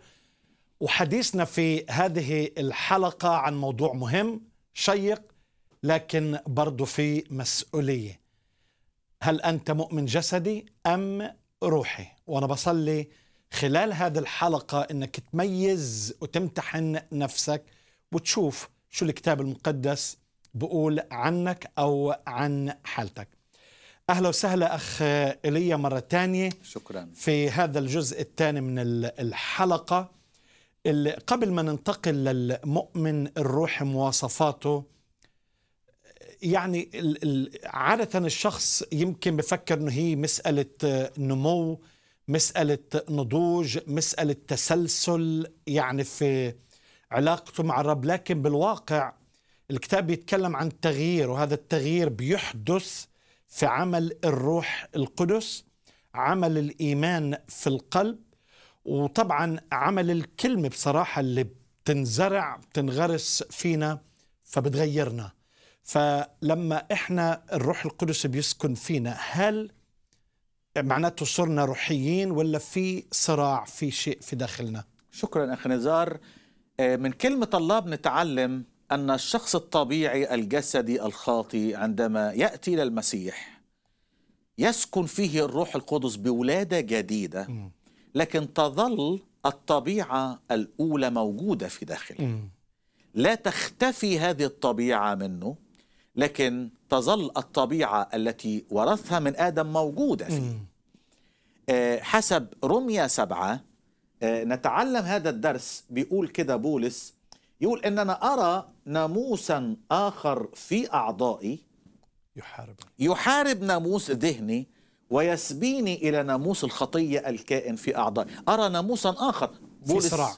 وحديثنا في هذه الحلقة عن موضوع مهم شيق لكن برضه في مسؤولية هل أنت مؤمن جسدي أم روحي وأنا بصلي خلال هذه الحلقة أنك تميز وتمتحن نفسك وتشوف شو الكتاب المقدس بقول عنك أو عن حالتك أهلا وسهلا أخ إيليا مرة تانية شكرا في هذا الجزء الثاني من الحلقة اللي قبل ما ننتقل للمؤمن الروحي مواصفاته يعني عادة الشخص يمكن بفكر أنه هي مسألة نمو مسألة نضوج مسألة تسلسل يعني في علاقته مع الرب لكن بالواقع الكتاب بيتكلم عن تغيير وهذا التغيير بيحدث في عمل الروح القدس عمل الايمان في القلب وطبعا عمل الكلمه بصراحه اللي بتنزرع بتنغرس فينا فبتغيرنا فلما احنا الروح القدس بيسكن فينا هل معناته صرنا روحيين ولا في صراع في شيء في داخلنا شكرا اخي نزار آه، من كلمه الله بنتعلم أن الشخص الطبيعي الجسدي الخاطي عندما يأتي إلى المسيح يسكن فيه الروح القدس بولادة جديدة لكن تظل الطبيعة الأولى موجودة في داخله لا تختفي هذه الطبيعة منه لكن تظل الطبيعة التي ورثها من آدم موجودة فيه آه، حسب رمية سبعة آه، نتعلم هذا الدرس بيقول كده بولس يقول ان انا ارى ناموسا اخر في اعضائي يحارب يحارب ناموس ذهني ويسبيني الى ناموس الخطيه الكائن في اعضائي ارى ناموسا اخر في صراع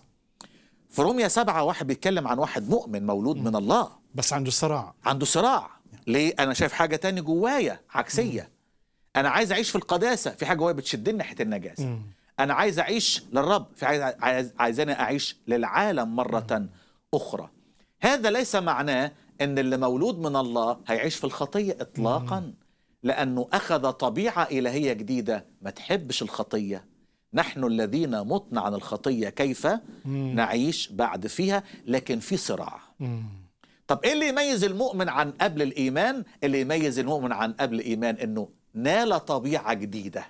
في روميا سبعة واحد بيتكلم عن واحد مؤمن مولود م. من الله بس عنده صراع عنده صراع ليه انا شايف حاجه تاني جوايا عكسيه م. انا عايز اعيش في القداسه في حاجه جوايا بتشدني ناحيه النجاسه م. انا عايز اعيش للرب في عايز عايزاني اعيش للعالم مره أخرى هذا ليس معناه أن اللي مولود من الله هيعيش في الخطية إطلاقا لأنه أخذ طبيعة إلهية جديدة ما تحبش الخطية نحن الذين متنا عن الخطية كيف نعيش بعد فيها لكن في صراع طب إيه اللي يميز المؤمن عن قبل الإيمان اللي يميز المؤمن عن قبل الإيمان أنه نال طبيعة جديدة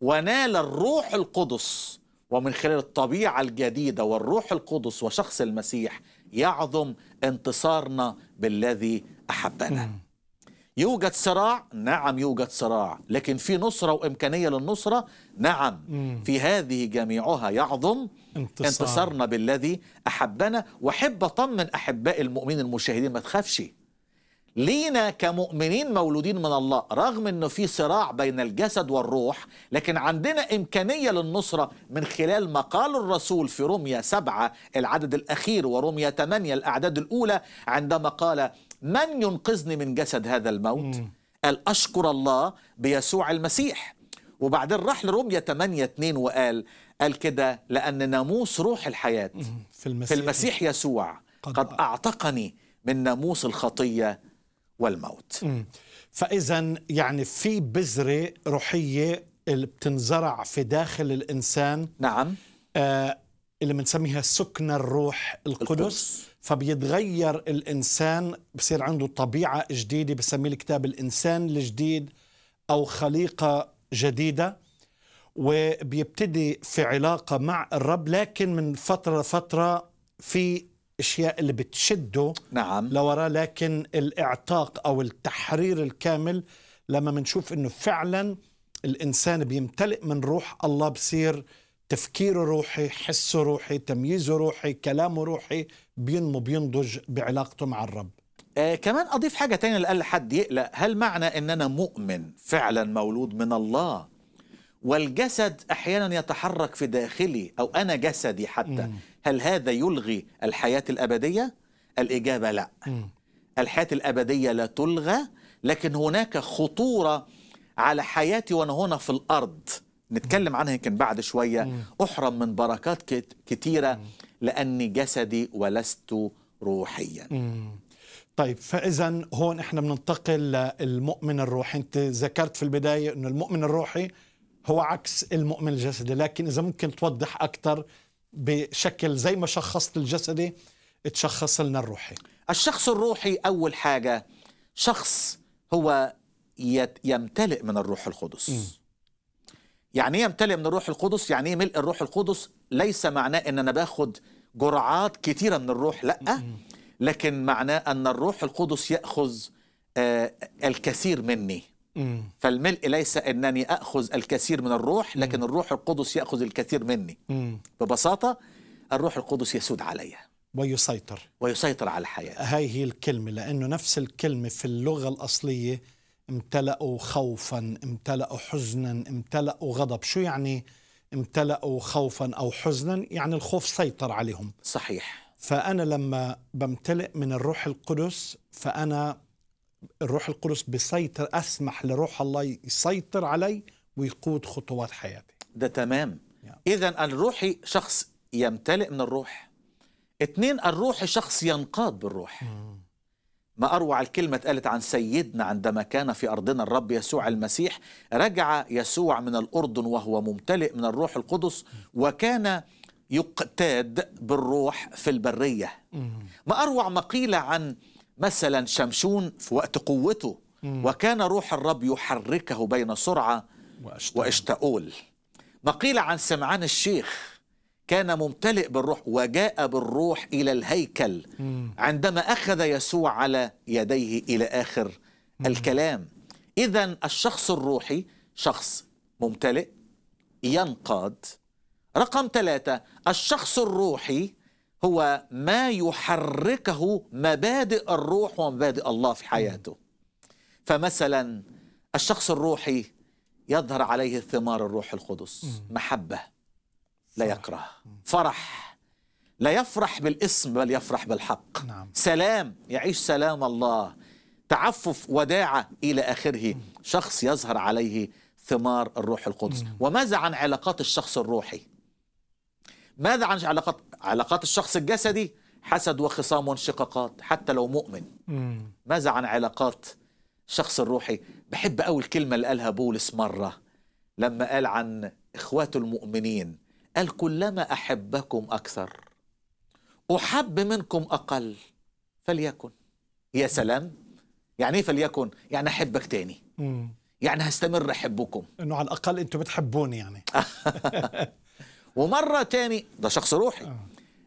ونال الروح القدس ومن خلال الطبيعة الجديدة والروح القدس وشخص المسيح يعظم انتصارنا بالذي أحبنا يوجد صراع نعم يوجد صراع لكن في نصرة وإمكانية للنصرة نعم في هذه جميعها يعظم انتصار. انتصارنا بالذي أحبنا وحب أطمن أحباء المؤمنين المشاهدين ما تخافش لينا كمؤمنين مولودين من الله رغم انه في صراع بين الجسد والروح لكن عندنا امكانيه للنصره من خلال مقال الرسول في روميا 7 العدد الاخير وروميا 8 الاعداد الاولى عندما قال من ينقذني من جسد هذا الموت قال اشكر الله بيسوع المسيح وبعدين راح لروميا 8 2 وقال قال كده لان ناموس روح الحياه في المسيح, في المسيح يسوع قد, قد اعتقني من ناموس الخطيه والموت فإذا يعني في بذرة روحية اللي بتنزرع في داخل الإنسان نعم آه اللي بنسميها سكن الروح القدس, القدس. فبيتغير الإنسان بصير عنده طبيعة جديدة بسميه الكتاب الإنسان الجديد أو خليقة جديدة وبيبتدي في علاقة مع الرب لكن من فترة لفترة في الاشياء اللي بتشده نعم لورا لكن الاعتاق او التحرير الكامل لما بنشوف انه فعلا الانسان بيمتلئ من روح الله بصير تفكيره روحي حسه روحي تمييزه روحي كلامه روحي بينمو بينضج بعلاقته مع الرب آه كمان أضيف حاجة تانية لأقل حد يقلق هل معنى أن أنا مؤمن فعلا مولود من الله والجسد أحيانا يتحرك في داخلي أو أنا جسدي حتى مم. هل هذا يلغي الحياة الأبدية؟ الإجابة لا الحياة الأبدية لا تلغى لكن هناك خطورة على حياتي وأنا هنا في الأرض نتكلم عنها يمكن بعد شوية أحرم من بركات كتيرة لأني جسدي ولست روحيا طيب فإذا هون إحنا بننتقل للمؤمن الروحي أنت ذكرت في البداية أنه المؤمن الروحي هو عكس المؤمن الجسدي لكن إذا ممكن توضح أكثر بشكل زي ما شخصت الجسدي تشخص لنا الروحي الشخص الروحي أول حاجة شخص هو يمتلئ من الروح القدس م. يعني ايه يمتلئ من الروح القدس يعني ايه ملء الروح القدس ليس معناه ان انا باخد جرعات كثيره من الروح لا لكن معناه ان الروح القدس ياخذ آه، الكثير مني فالملء ليس أنني أخذ الكثير من الروح لكن الروح القدس يأخذ الكثير مني ببساطة الروح القدس يسود علي ويسيطر ويسيطر على الحياه هاي هي الكلمة لأنه نفس الكلمة في اللغة الأصلية امتلأوا خوفا امتلأوا حزنا امتلأوا غضب شو يعني امتلأوا خوفا أو حزنا يعني الخوف سيطر عليهم صحيح فأنا لما بمتلئ من الروح القدس فأنا الروح القدس بيسيطر اسمح لروح الله يسيطر علي ويقود خطوات حياتي ده تمام يعني. اذا الروحي شخص يمتلئ من الروح اثنين الروحي شخص ينقاد بالروح mm. ما اروع الكلمه اتقالت عن سيدنا عندما كان في ارضنا الرب يسوع المسيح رجع يسوع من الاردن وهو ممتلئ من الروح القدس mm. وكان يقتاد بالروح في البريه mm. ما اروع ما قيل عن مثلا شمشون في وقت قوته مم. وكان روح الرب يحركه بين سرعة واشتاؤول, ما قيل عن سمعان الشيخ كان ممتلئ بالروح وجاء بالروح إلى الهيكل مم. عندما أخذ يسوع على يديه إلى آخر مم. الكلام إذا الشخص الروحي شخص ممتلئ ينقاد رقم ثلاثة الشخص الروحي هو ما يحركه مبادئ الروح ومبادئ الله في حياته فمثلا الشخص الروحي يظهر عليه ثمار الروح القدس محبة لا يكره فرح لا يفرح بالاسم بل يفرح بالحق نعم. سلام يعيش سلام الله تعفف وداعة إلى آخره شخص يظهر عليه ثمار الروح القدس وماذا عن علاقات الشخص الروحي ماذا عن علاقات علاقات الشخص الجسدي حسد وخصام وانشقاقات حتى لو مؤمن ماذا عن علاقات الشخص الروحي بحب قوي الكلمه اللي قالها بولس مره لما قال عن اخواته المؤمنين قال كلما احبكم اكثر احب منكم اقل فليكن يا سلام يعني ايه فليكن يعني احبك تاني يعني هستمر احبكم انه على الاقل انتم بتحبوني يعني ومره تاني ده شخص روحي آه.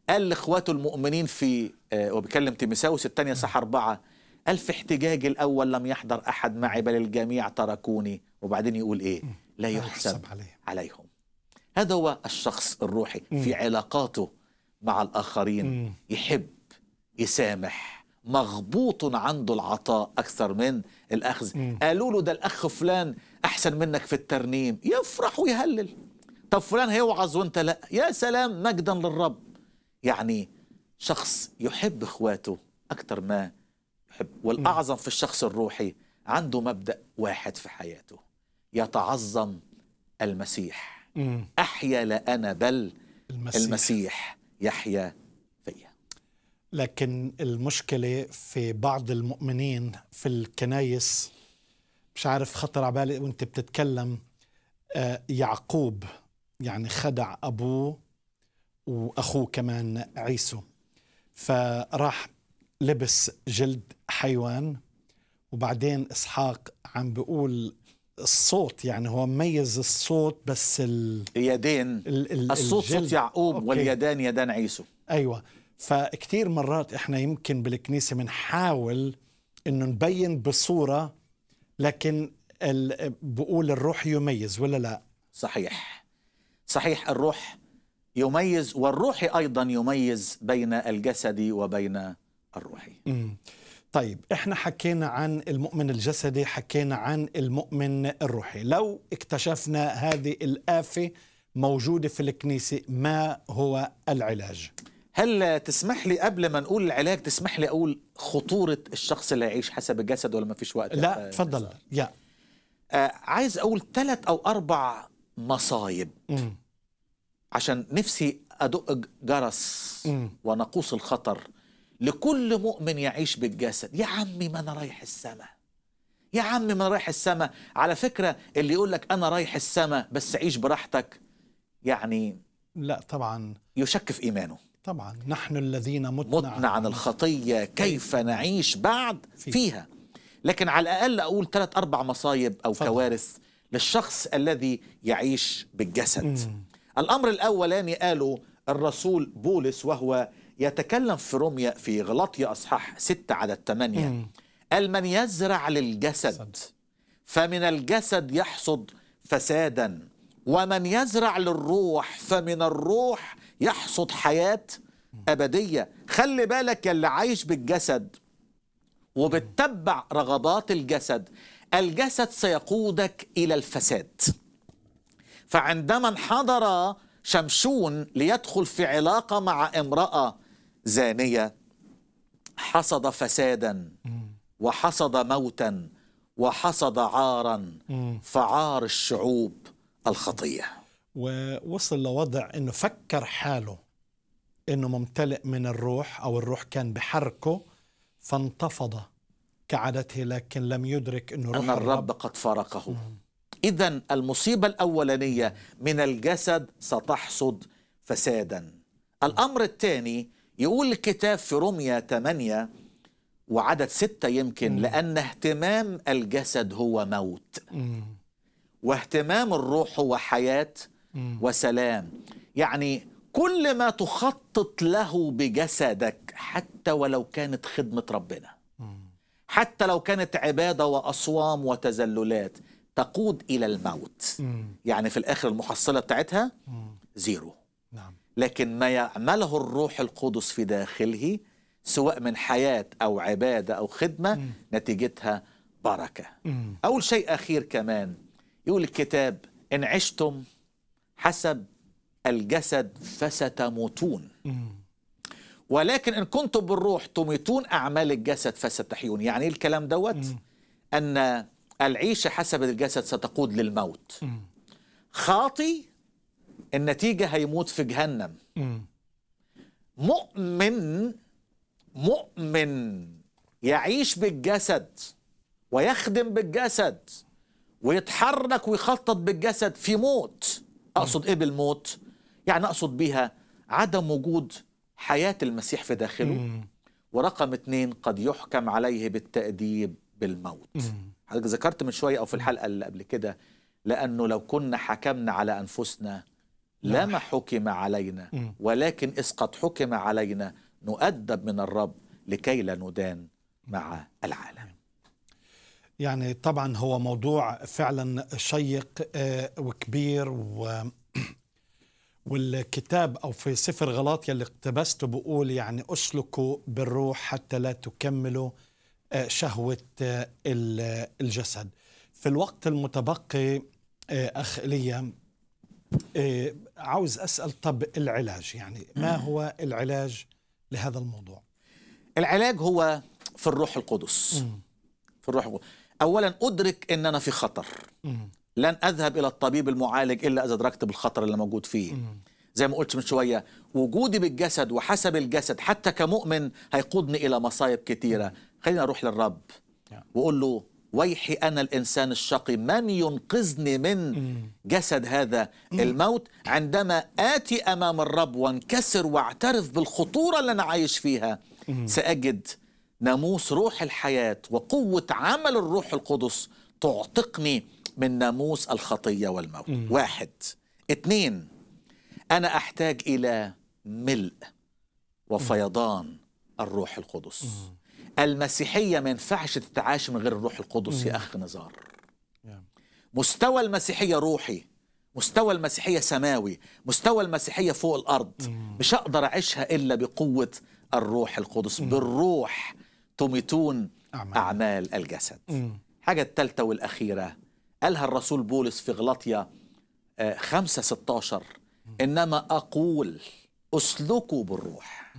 قال لاخواته المؤمنين في آه، وبيكلم تيمساوس الثانيه آه. صح اربعه قال في احتجاجي الاول لم يحضر احد معي بل الجميع تركوني وبعدين يقول ايه؟ لا يحسب عليهم هذا هو الشخص الروحي في علاقاته مع الاخرين يحب يسامح مغبوط عنده العطاء اكثر من الاخذ قالوا له ده الاخ فلان احسن منك في الترنيم يفرح ويهلل طب فلان هيوعظ وانت لا يا سلام مجدا للرب يعني شخص يحب اخواته اكتر ما يحب والاعظم في الشخص الروحي عنده مبدا واحد في حياته يتعظم المسيح احيا لا انا بل المسيح, المسيح يحيا فيا لكن المشكله في بعض المؤمنين في الكنايس مش عارف خطر على بالي وانت بتتكلم آه، يعقوب يعني خدع أبوه وأخوه كمان عيسو فراح لبس جلد حيوان وبعدين إسحاق عم بيقول الصوت يعني هو ميز الصوت بس ال... يدين ال... ال... الصوت الجلد. صوت يعقوب أوكي. واليدان يدان عيسو أيوة فكتير مرات إحنا يمكن بالكنيسة بنحاول إنه نبين بصورة لكن ال... بقول الروح يميز ولا لا صحيح صحيح الروح يميز والروح ايضا يميز بين الجسد وبين الروحي طيب احنا حكينا عن المؤمن الجسدي حكينا عن المؤمن الروحي لو اكتشفنا هذه الآفة موجودة في الكنيسة ما هو العلاج؟ هل تسمح لي قبل ما نقول العلاج تسمح لي أقول خطورة الشخص اللي يعيش حسب الجسد ولا ما فيش وقت؟ لا آه، تفضل يا آه، عايز أقول ثلاث أو أربع مصايب مم. عشان نفسي أدق جرس ونقوص الخطر لكل مؤمن يعيش بالجسد يا عمي ما أنا رايح السماء يا عمي ما أنا رايح السماء على فكرة اللي يقول لك أنا رايح السماء بس عيش براحتك يعني لا طبعا يشك في إيمانه طبعا نحن الذين متنا, متنا عن الخطية كيف طيب. نعيش بعد فيها لكن على الأقل أقول ثلاث أربع مصايب أو فضل. كوارث للشخص الذي يعيش بالجسد مم. الأمر الأولاني قاله الرسول بولس وهو يتكلم في روميا في غلاطيا أصحاح 6 على 8 قال من يزرع للجسد فمن الجسد يحصد فسادا ومن يزرع للروح فمن الروح يحصد حياة أبدية خلي بالك اللي عايش بالجسد وبتتبع رغبات الجسد الجسد سيقودك إلى الفساد فعندما انحدر شمشون ليدخل في علاقة مع امرأة زانية حصد فسادا وحصد موتا وحصد عارا فعار الشعوب الخطية ووصل لوضع أنه فكر حاله أنه ممتلئ من الروح أو الروح كان بحركه فانتفض كعادته لكن لم يدرك أنه روح أن الرب, الرب قد فارقه مم. إذا المصيبة الأولانية من الجسد ستحصد فسادا الأمر الثاني يقول الكتاب في رمية 8 وعدد ستة يمكن لأن اهتمام الجسد هو موت واهتمام الروح هو حياة وسلام يعني كل ما تخطط له بجسدك حتى ولو كانت خدمة ربنا حتى لو كانت عبادة وأصوام وتزللات تقود إلى الموت مم. يعني في الآخر المحصلة بتاعتها زيرو نعم. لكن ما يعمله الروح القدس في داخله سواء من حياة أو عبادة أو خدمة مم. نتيجتها بركة مم. أول شيء أخير كمان يقول الكتاب إن عشتم حسب الجسد فستموتون مم. ولكن إن كنتم بالروح تميتون أعمال الجسد فستحيون يعني إيه الكلام دوت أن العيشة حسب الجسد ستقود للموت خاطي النتيجة هيموت في جهنم مؤمن مؤمن يعيش بالجسد ويخدم بالجسد ويتحرك ويخطط بالجسد في موت أقصد إيه بالموت؟ يعني أقصد بيها عدم وجود حياة المسيح في داخله ورقم اثنين قد يحكم عليه بالتأديب بالموت حضرتك ذكرت من شويه او في الحلقه اللي قبل كده لانه لو كنا حكمنا على انفسنا لما حكم علينا ولكن إذ قد حكم علينا نؤدب من الرب لكي لا ندان مع العالم يعني طبعا هو موضوع فعلا شيق آه، وكبير و والكتاب او في سفر غلاط اللي اقتبسته بقول يعني اسلكوا بالروح حتى لا تكملوا شهوه آه، الجسد في الوقت المتبقي آه، اخ ايليا آه، عاوز اسال طب العلاج يعني ما هو العلاج لهذا الموضوع العلاج هو في الروح القدس في الروح القدس اولا ادرك ان انا في خطر لن اذهب الى الطبيب المعالج الا اذا ادركت بالخطر اللي موجود فيه زي ما قلت من شويه وجودي بالجسد وحسب الجسد حتى كمؤمن هيقودني الى مصايب كثيرة خلينا أروح للرب وأقول له ويحي أنا الإنسان الشقي من ينقذني من mm. جسد هذا mm. الموت عندما آتي أمام الرب وانكسر واعترف بالخطورة اللي أنا عايش فيها mm. سأجد ناموس روح الحياة وقوة عمل الروح القدس تعتقني من ناموس الخطية والموت واحد اثنين أنا أحتاج إلى ملء وفيضان الروح القدس المسيحية ما ينفعش تتعاش من غير الروح القدس يا أخ نزار مستوى المسيحية روحي مستوى المسيحية سماوي مستوى المسيحية فوق الأرض مش أقدر أعيشها إلا بقوة الروح القدس بالروح تميتون أعمال, الجسد حاجة الثالثة والأخيرة قالها الرسول بولس في غلطية 5 16 إنما أقول أسلكوا بالروح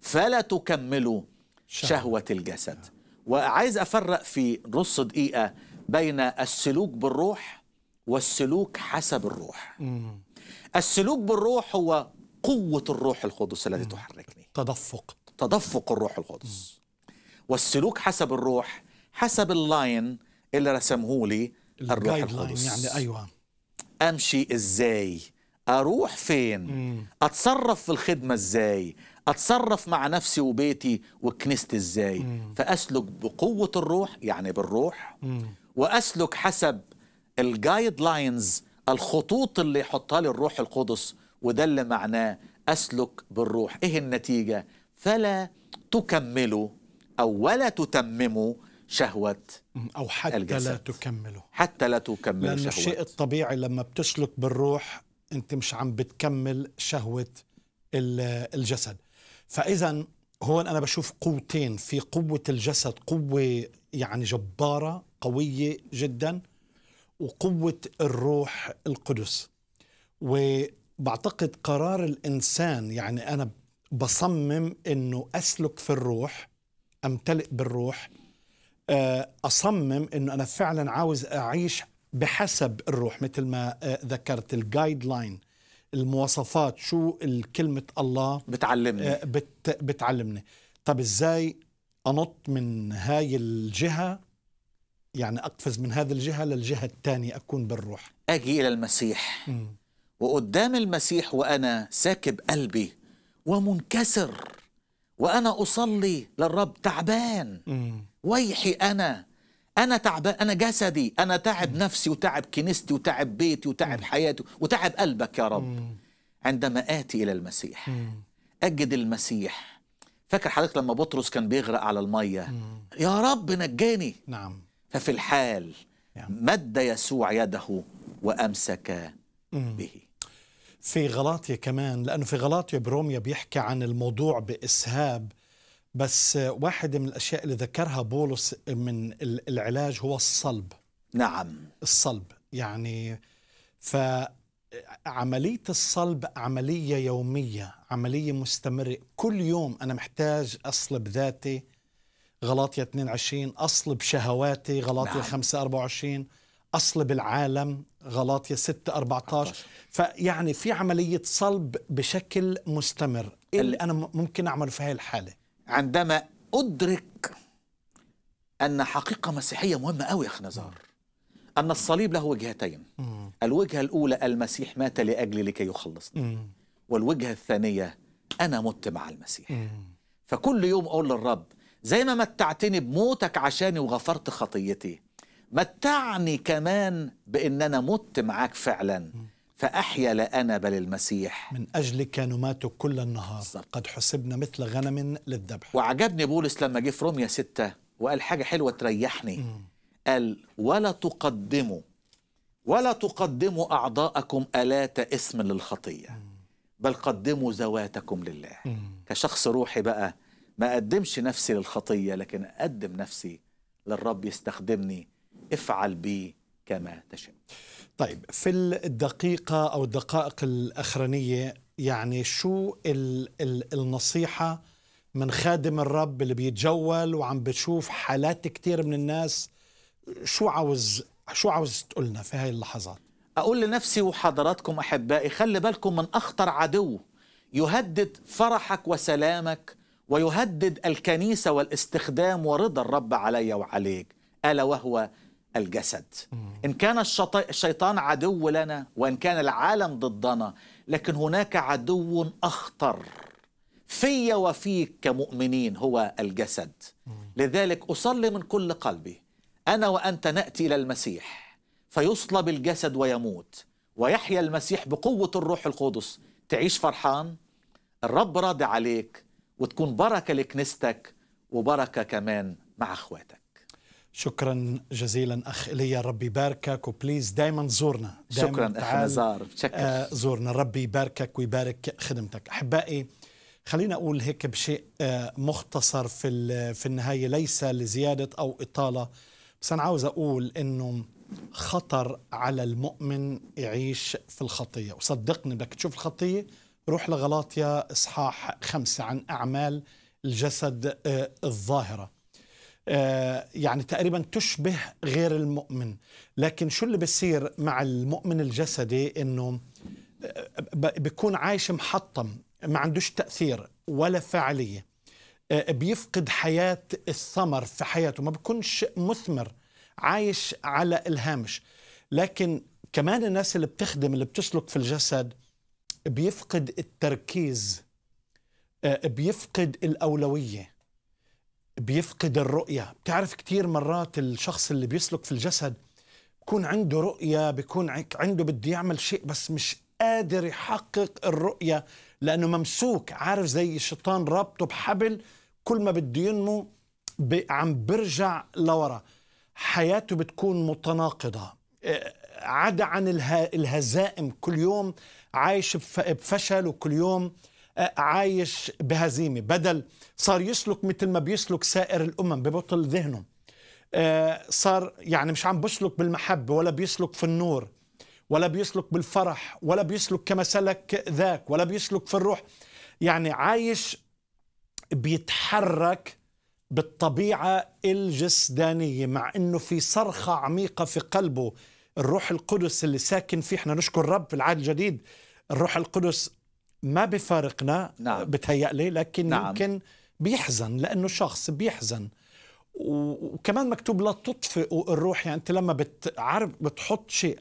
فلا تكملوا شهوة الجسد وعايز أفرق في نص دقيقة بين السلوك بالروح والسلوك حسب الروح السلوك بالروح هو قوة الروح القدس الذي تحركني تدفق تدفق الروح القدس والسلوك حسب الروح حسب اللاين اللي رسمه لي الروح القدس يعني أيوة أمشي إزاي أروح فين مم. أتصرف في الخدمة إزاي أتصرف مع نفسي وبيتي وكنيستي إزاي مم. فأسلك بقوة الروح يعني بالروح مم. وأسلك حسب الجايد لاينز الخطوط اللي يحطها لي الروح القدس وده اللي معناه أسلك بالروح إيه النتيجة فلا تكملوا أو ولا تتمموا شهوة أو حتى الجسد. لا تكملوا حتى لا تكملوا لأن شهوة الشيء الطبيعي لما بتسلك بالروح أنت مش عم بتكمل شهوة الجسد فاذا هون انا بشوف قوتين في قوه الجسد قوه يعني جباره قويه جدا وقوه الروح القدس وبعتقد قرار الانسان يعني انا بصمم انه اسلك في الروح امتلئ بالروح آه، اصمم انه انا فعلا عاوز اعيش بحسب الروح مثل ما آه، ذكرت الجايد لاين المواصفات شو الكلمة الله آه، بتعلمني بت بتعلمني طب ازاي أنط من هاي الجهة يعني أقفز من هذه الجهة للجهة الثانية أكون بالروح أجي إلى المسيح م. وقدام المسيح وأنا ساكب قلبي ومنكسر وأنا أصلي للرب تعبان م. ويحي أنا انا تعبان انا جسدي انا تعب نفسي وتعب كنيستي وتعب بيتي وتعب حياتي وتعب قلبك يا رب عندما اتي الى المسيح اجد المسيح فاكر حضرتك لما بطرس كان بيغرق على الميه يا رب نجاني نعم ففي الحال مد يسوع يده وامسك به في غلاطيا كمان لانه في غلاطيا بروميا بيحكي عن الموضوع باسهاب بس واحد من الأشياء اللي ذكرها بولس من العلاج هو الصلب نعم الصلب يعني فعملية الصلب عملية يومية عملية مستمرة كل يوم أنا محتاج أصلب ذاتي غلاطية 22 أصلب شهواتي غلاطية نعم. 5 24 أصلب العالم غلاطية 6 14 فيعني في عملية صلب بشكل مستمر إيه اللي أنا ممكن أعمله في هاي الحالة عندما أدرك أن حقيقة مسيحية مهمة أوي يا أخي نزار أن الصليب له وجهتين الوجهة الأولى المسيح مات لأجلي لكي يخلصني والوجهة الثانية أنا مت مع المسيح فكل يوم أقول للرب زي ما متعتني بموتك عشاني وغفرت خطيتي متعني كمان بأن أنا مت معاك فعلا فأحيا لا أنا بل المسيح من أجلك نمات كل النهار بالزبط. قد حسبنا مثل غنم للذبح وعجبني بولس لما جه في روميا ستة وقال حاجة حلوة تريحني م. قال ولا تقدموا ولا تقدموا أعضاءكم آلات إثم للخطية م. بل قدموا ذواتكم لله م. كشخص روحي بقى ما أقدمش نفسي للخطية لكن أقدم نفسي للرب يستخدمني افعل بي كما تشاء طيب في الدقيقة أو الدقائق الأخرانية يعني شو الـ الـ النصيحة من خادم الرب اللي بيتجول وعم بتشوف حالات كتير من الناس شو عاوز شو عاوز تقولنا في هاي اللحظات أقول لنفسي وحضراتكم أحبائي خلي بالكم من أخطر عدو يهدد فرحك وسلامك ويهدد الكنيسة والاستخدام ورضا الرب علي وعليك ألا وهو الجسد إن كان الشيطان عدو لنا وإن كان العالم ضدنا لكن هناك عدو أخطر في وفيك كمؤمنين هو الجسد لذلك أصلي من كل قلبي أنا وأنت نأتي إلى المسيح فيصلب الجسد ويموت ويحيا المسيح بقوة الروح القدس تعيش فرحان الرب راضي عليك وتكون بركة لكنيستك وبركة كمان مع أخواتك شكرا جزيلا اخ ايليا ربي يباركك وبليز دائما زورنا دايماً شكرا اخ زار آه زورنا ربي يباركك ويبارك خدمتك احبائي خلينا اقول هيك بشيء آه، مختصر في في النهايه ليس لزياده او اطاله بس انا عاوز اقول انه خطر على المؤمن يعيش في الخطيه وصدقني بدك تشوف الخطيه روح لغلاطيا اصحاح خمسه عن اعمال الجسد آه، الظاهره آه، يعني تقريبا تشبه غير المؤمن لكن شو اللي بصير مع المؤمن الجسدي انه آه، بيكون عايش محطم ما عندوش تأثير ولا فاعلية آه، بيفقد حياة الثمر في حياته ما بيكونش مثمر عايش على الهامش لكن كمان الناس اللي بتخدم اللي بتسلك في الجسد بيفقد التركيز بيفقد الأولوية بيفقد الرؤية بتعرف كثير مرات الشخص اللي بيسلك في الجسد بكون عنده رؤية بكون عنده بده يعمل شيء بس مش قادر يحقق الرؤية لأنه ممسوك عارف زي الشيطان رابطه بحبل كل ما بده ينمو عم برجع لورا حياته بتكون متناقضة آه، عدا عن الهزائم كل يوم عايش بفشل وكل يوم عايش بهزيمه بدل صار يسلك مثل ما بيسلك سائر الامم ببطل ذهنه آه، صار يعني مش عم بسلك بالمحبه ولا بيسلك في النور ولا بيسلك بالفرح ولا بيسلك كما سلك ذاك ولا بيسلك في الروح يعني عايش بيتحرك بالطبيعه الجسدانيه مع انه في صرخه عميقه في قلبه الروح القدس اللي ساكن فيه احنا نشكر الرب في العهد الجديد الروح القدس ما بفارقنا نعم. لي لكن نعم. يمكن بيحزن لأنه شخص بيحزن وكمان مكتوب لا تطفئوا الروح يعني أنت لما بتعرف بتحط شيء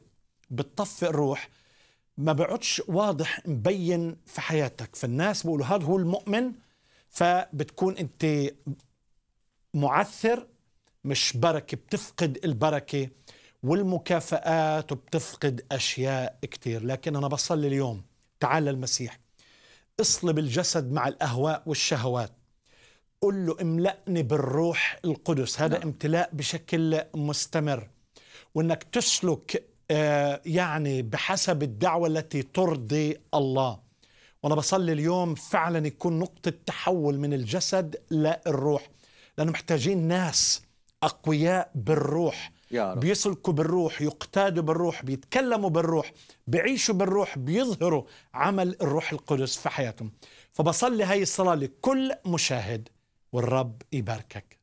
بتطفئ الروح ما بيعودش واضح مبين في حياتك فالناس بيقولوا هذا هو المؤمن فبتكون أنت معثر مش بركة بتفقد البركة والمكافآت وبتفقد أشياء كتير لكن أنا بصلي اليوم تعال المسيح اصلب الجسد مع الأهواء والشهوات قل له املأني بالروح القدس هذا نعم. امتلاء بشكل مستمر وانك تسلك آه، يعني بحسب الدعوة التي ترضي الله وأنا بصلي اليوم فعلا يكون نقطة تحول من الجسد للروح لأنه محتاجين ناس أقوياء بالروح بيسلكوا بالروح يقتادوا بالروح بيتكلموا بالروح بيعيشوا بالروح بيظهروا عمل الروح القدس في حياتهم فبصلي هاي الصلاة لكل مشاهد والرب يباركك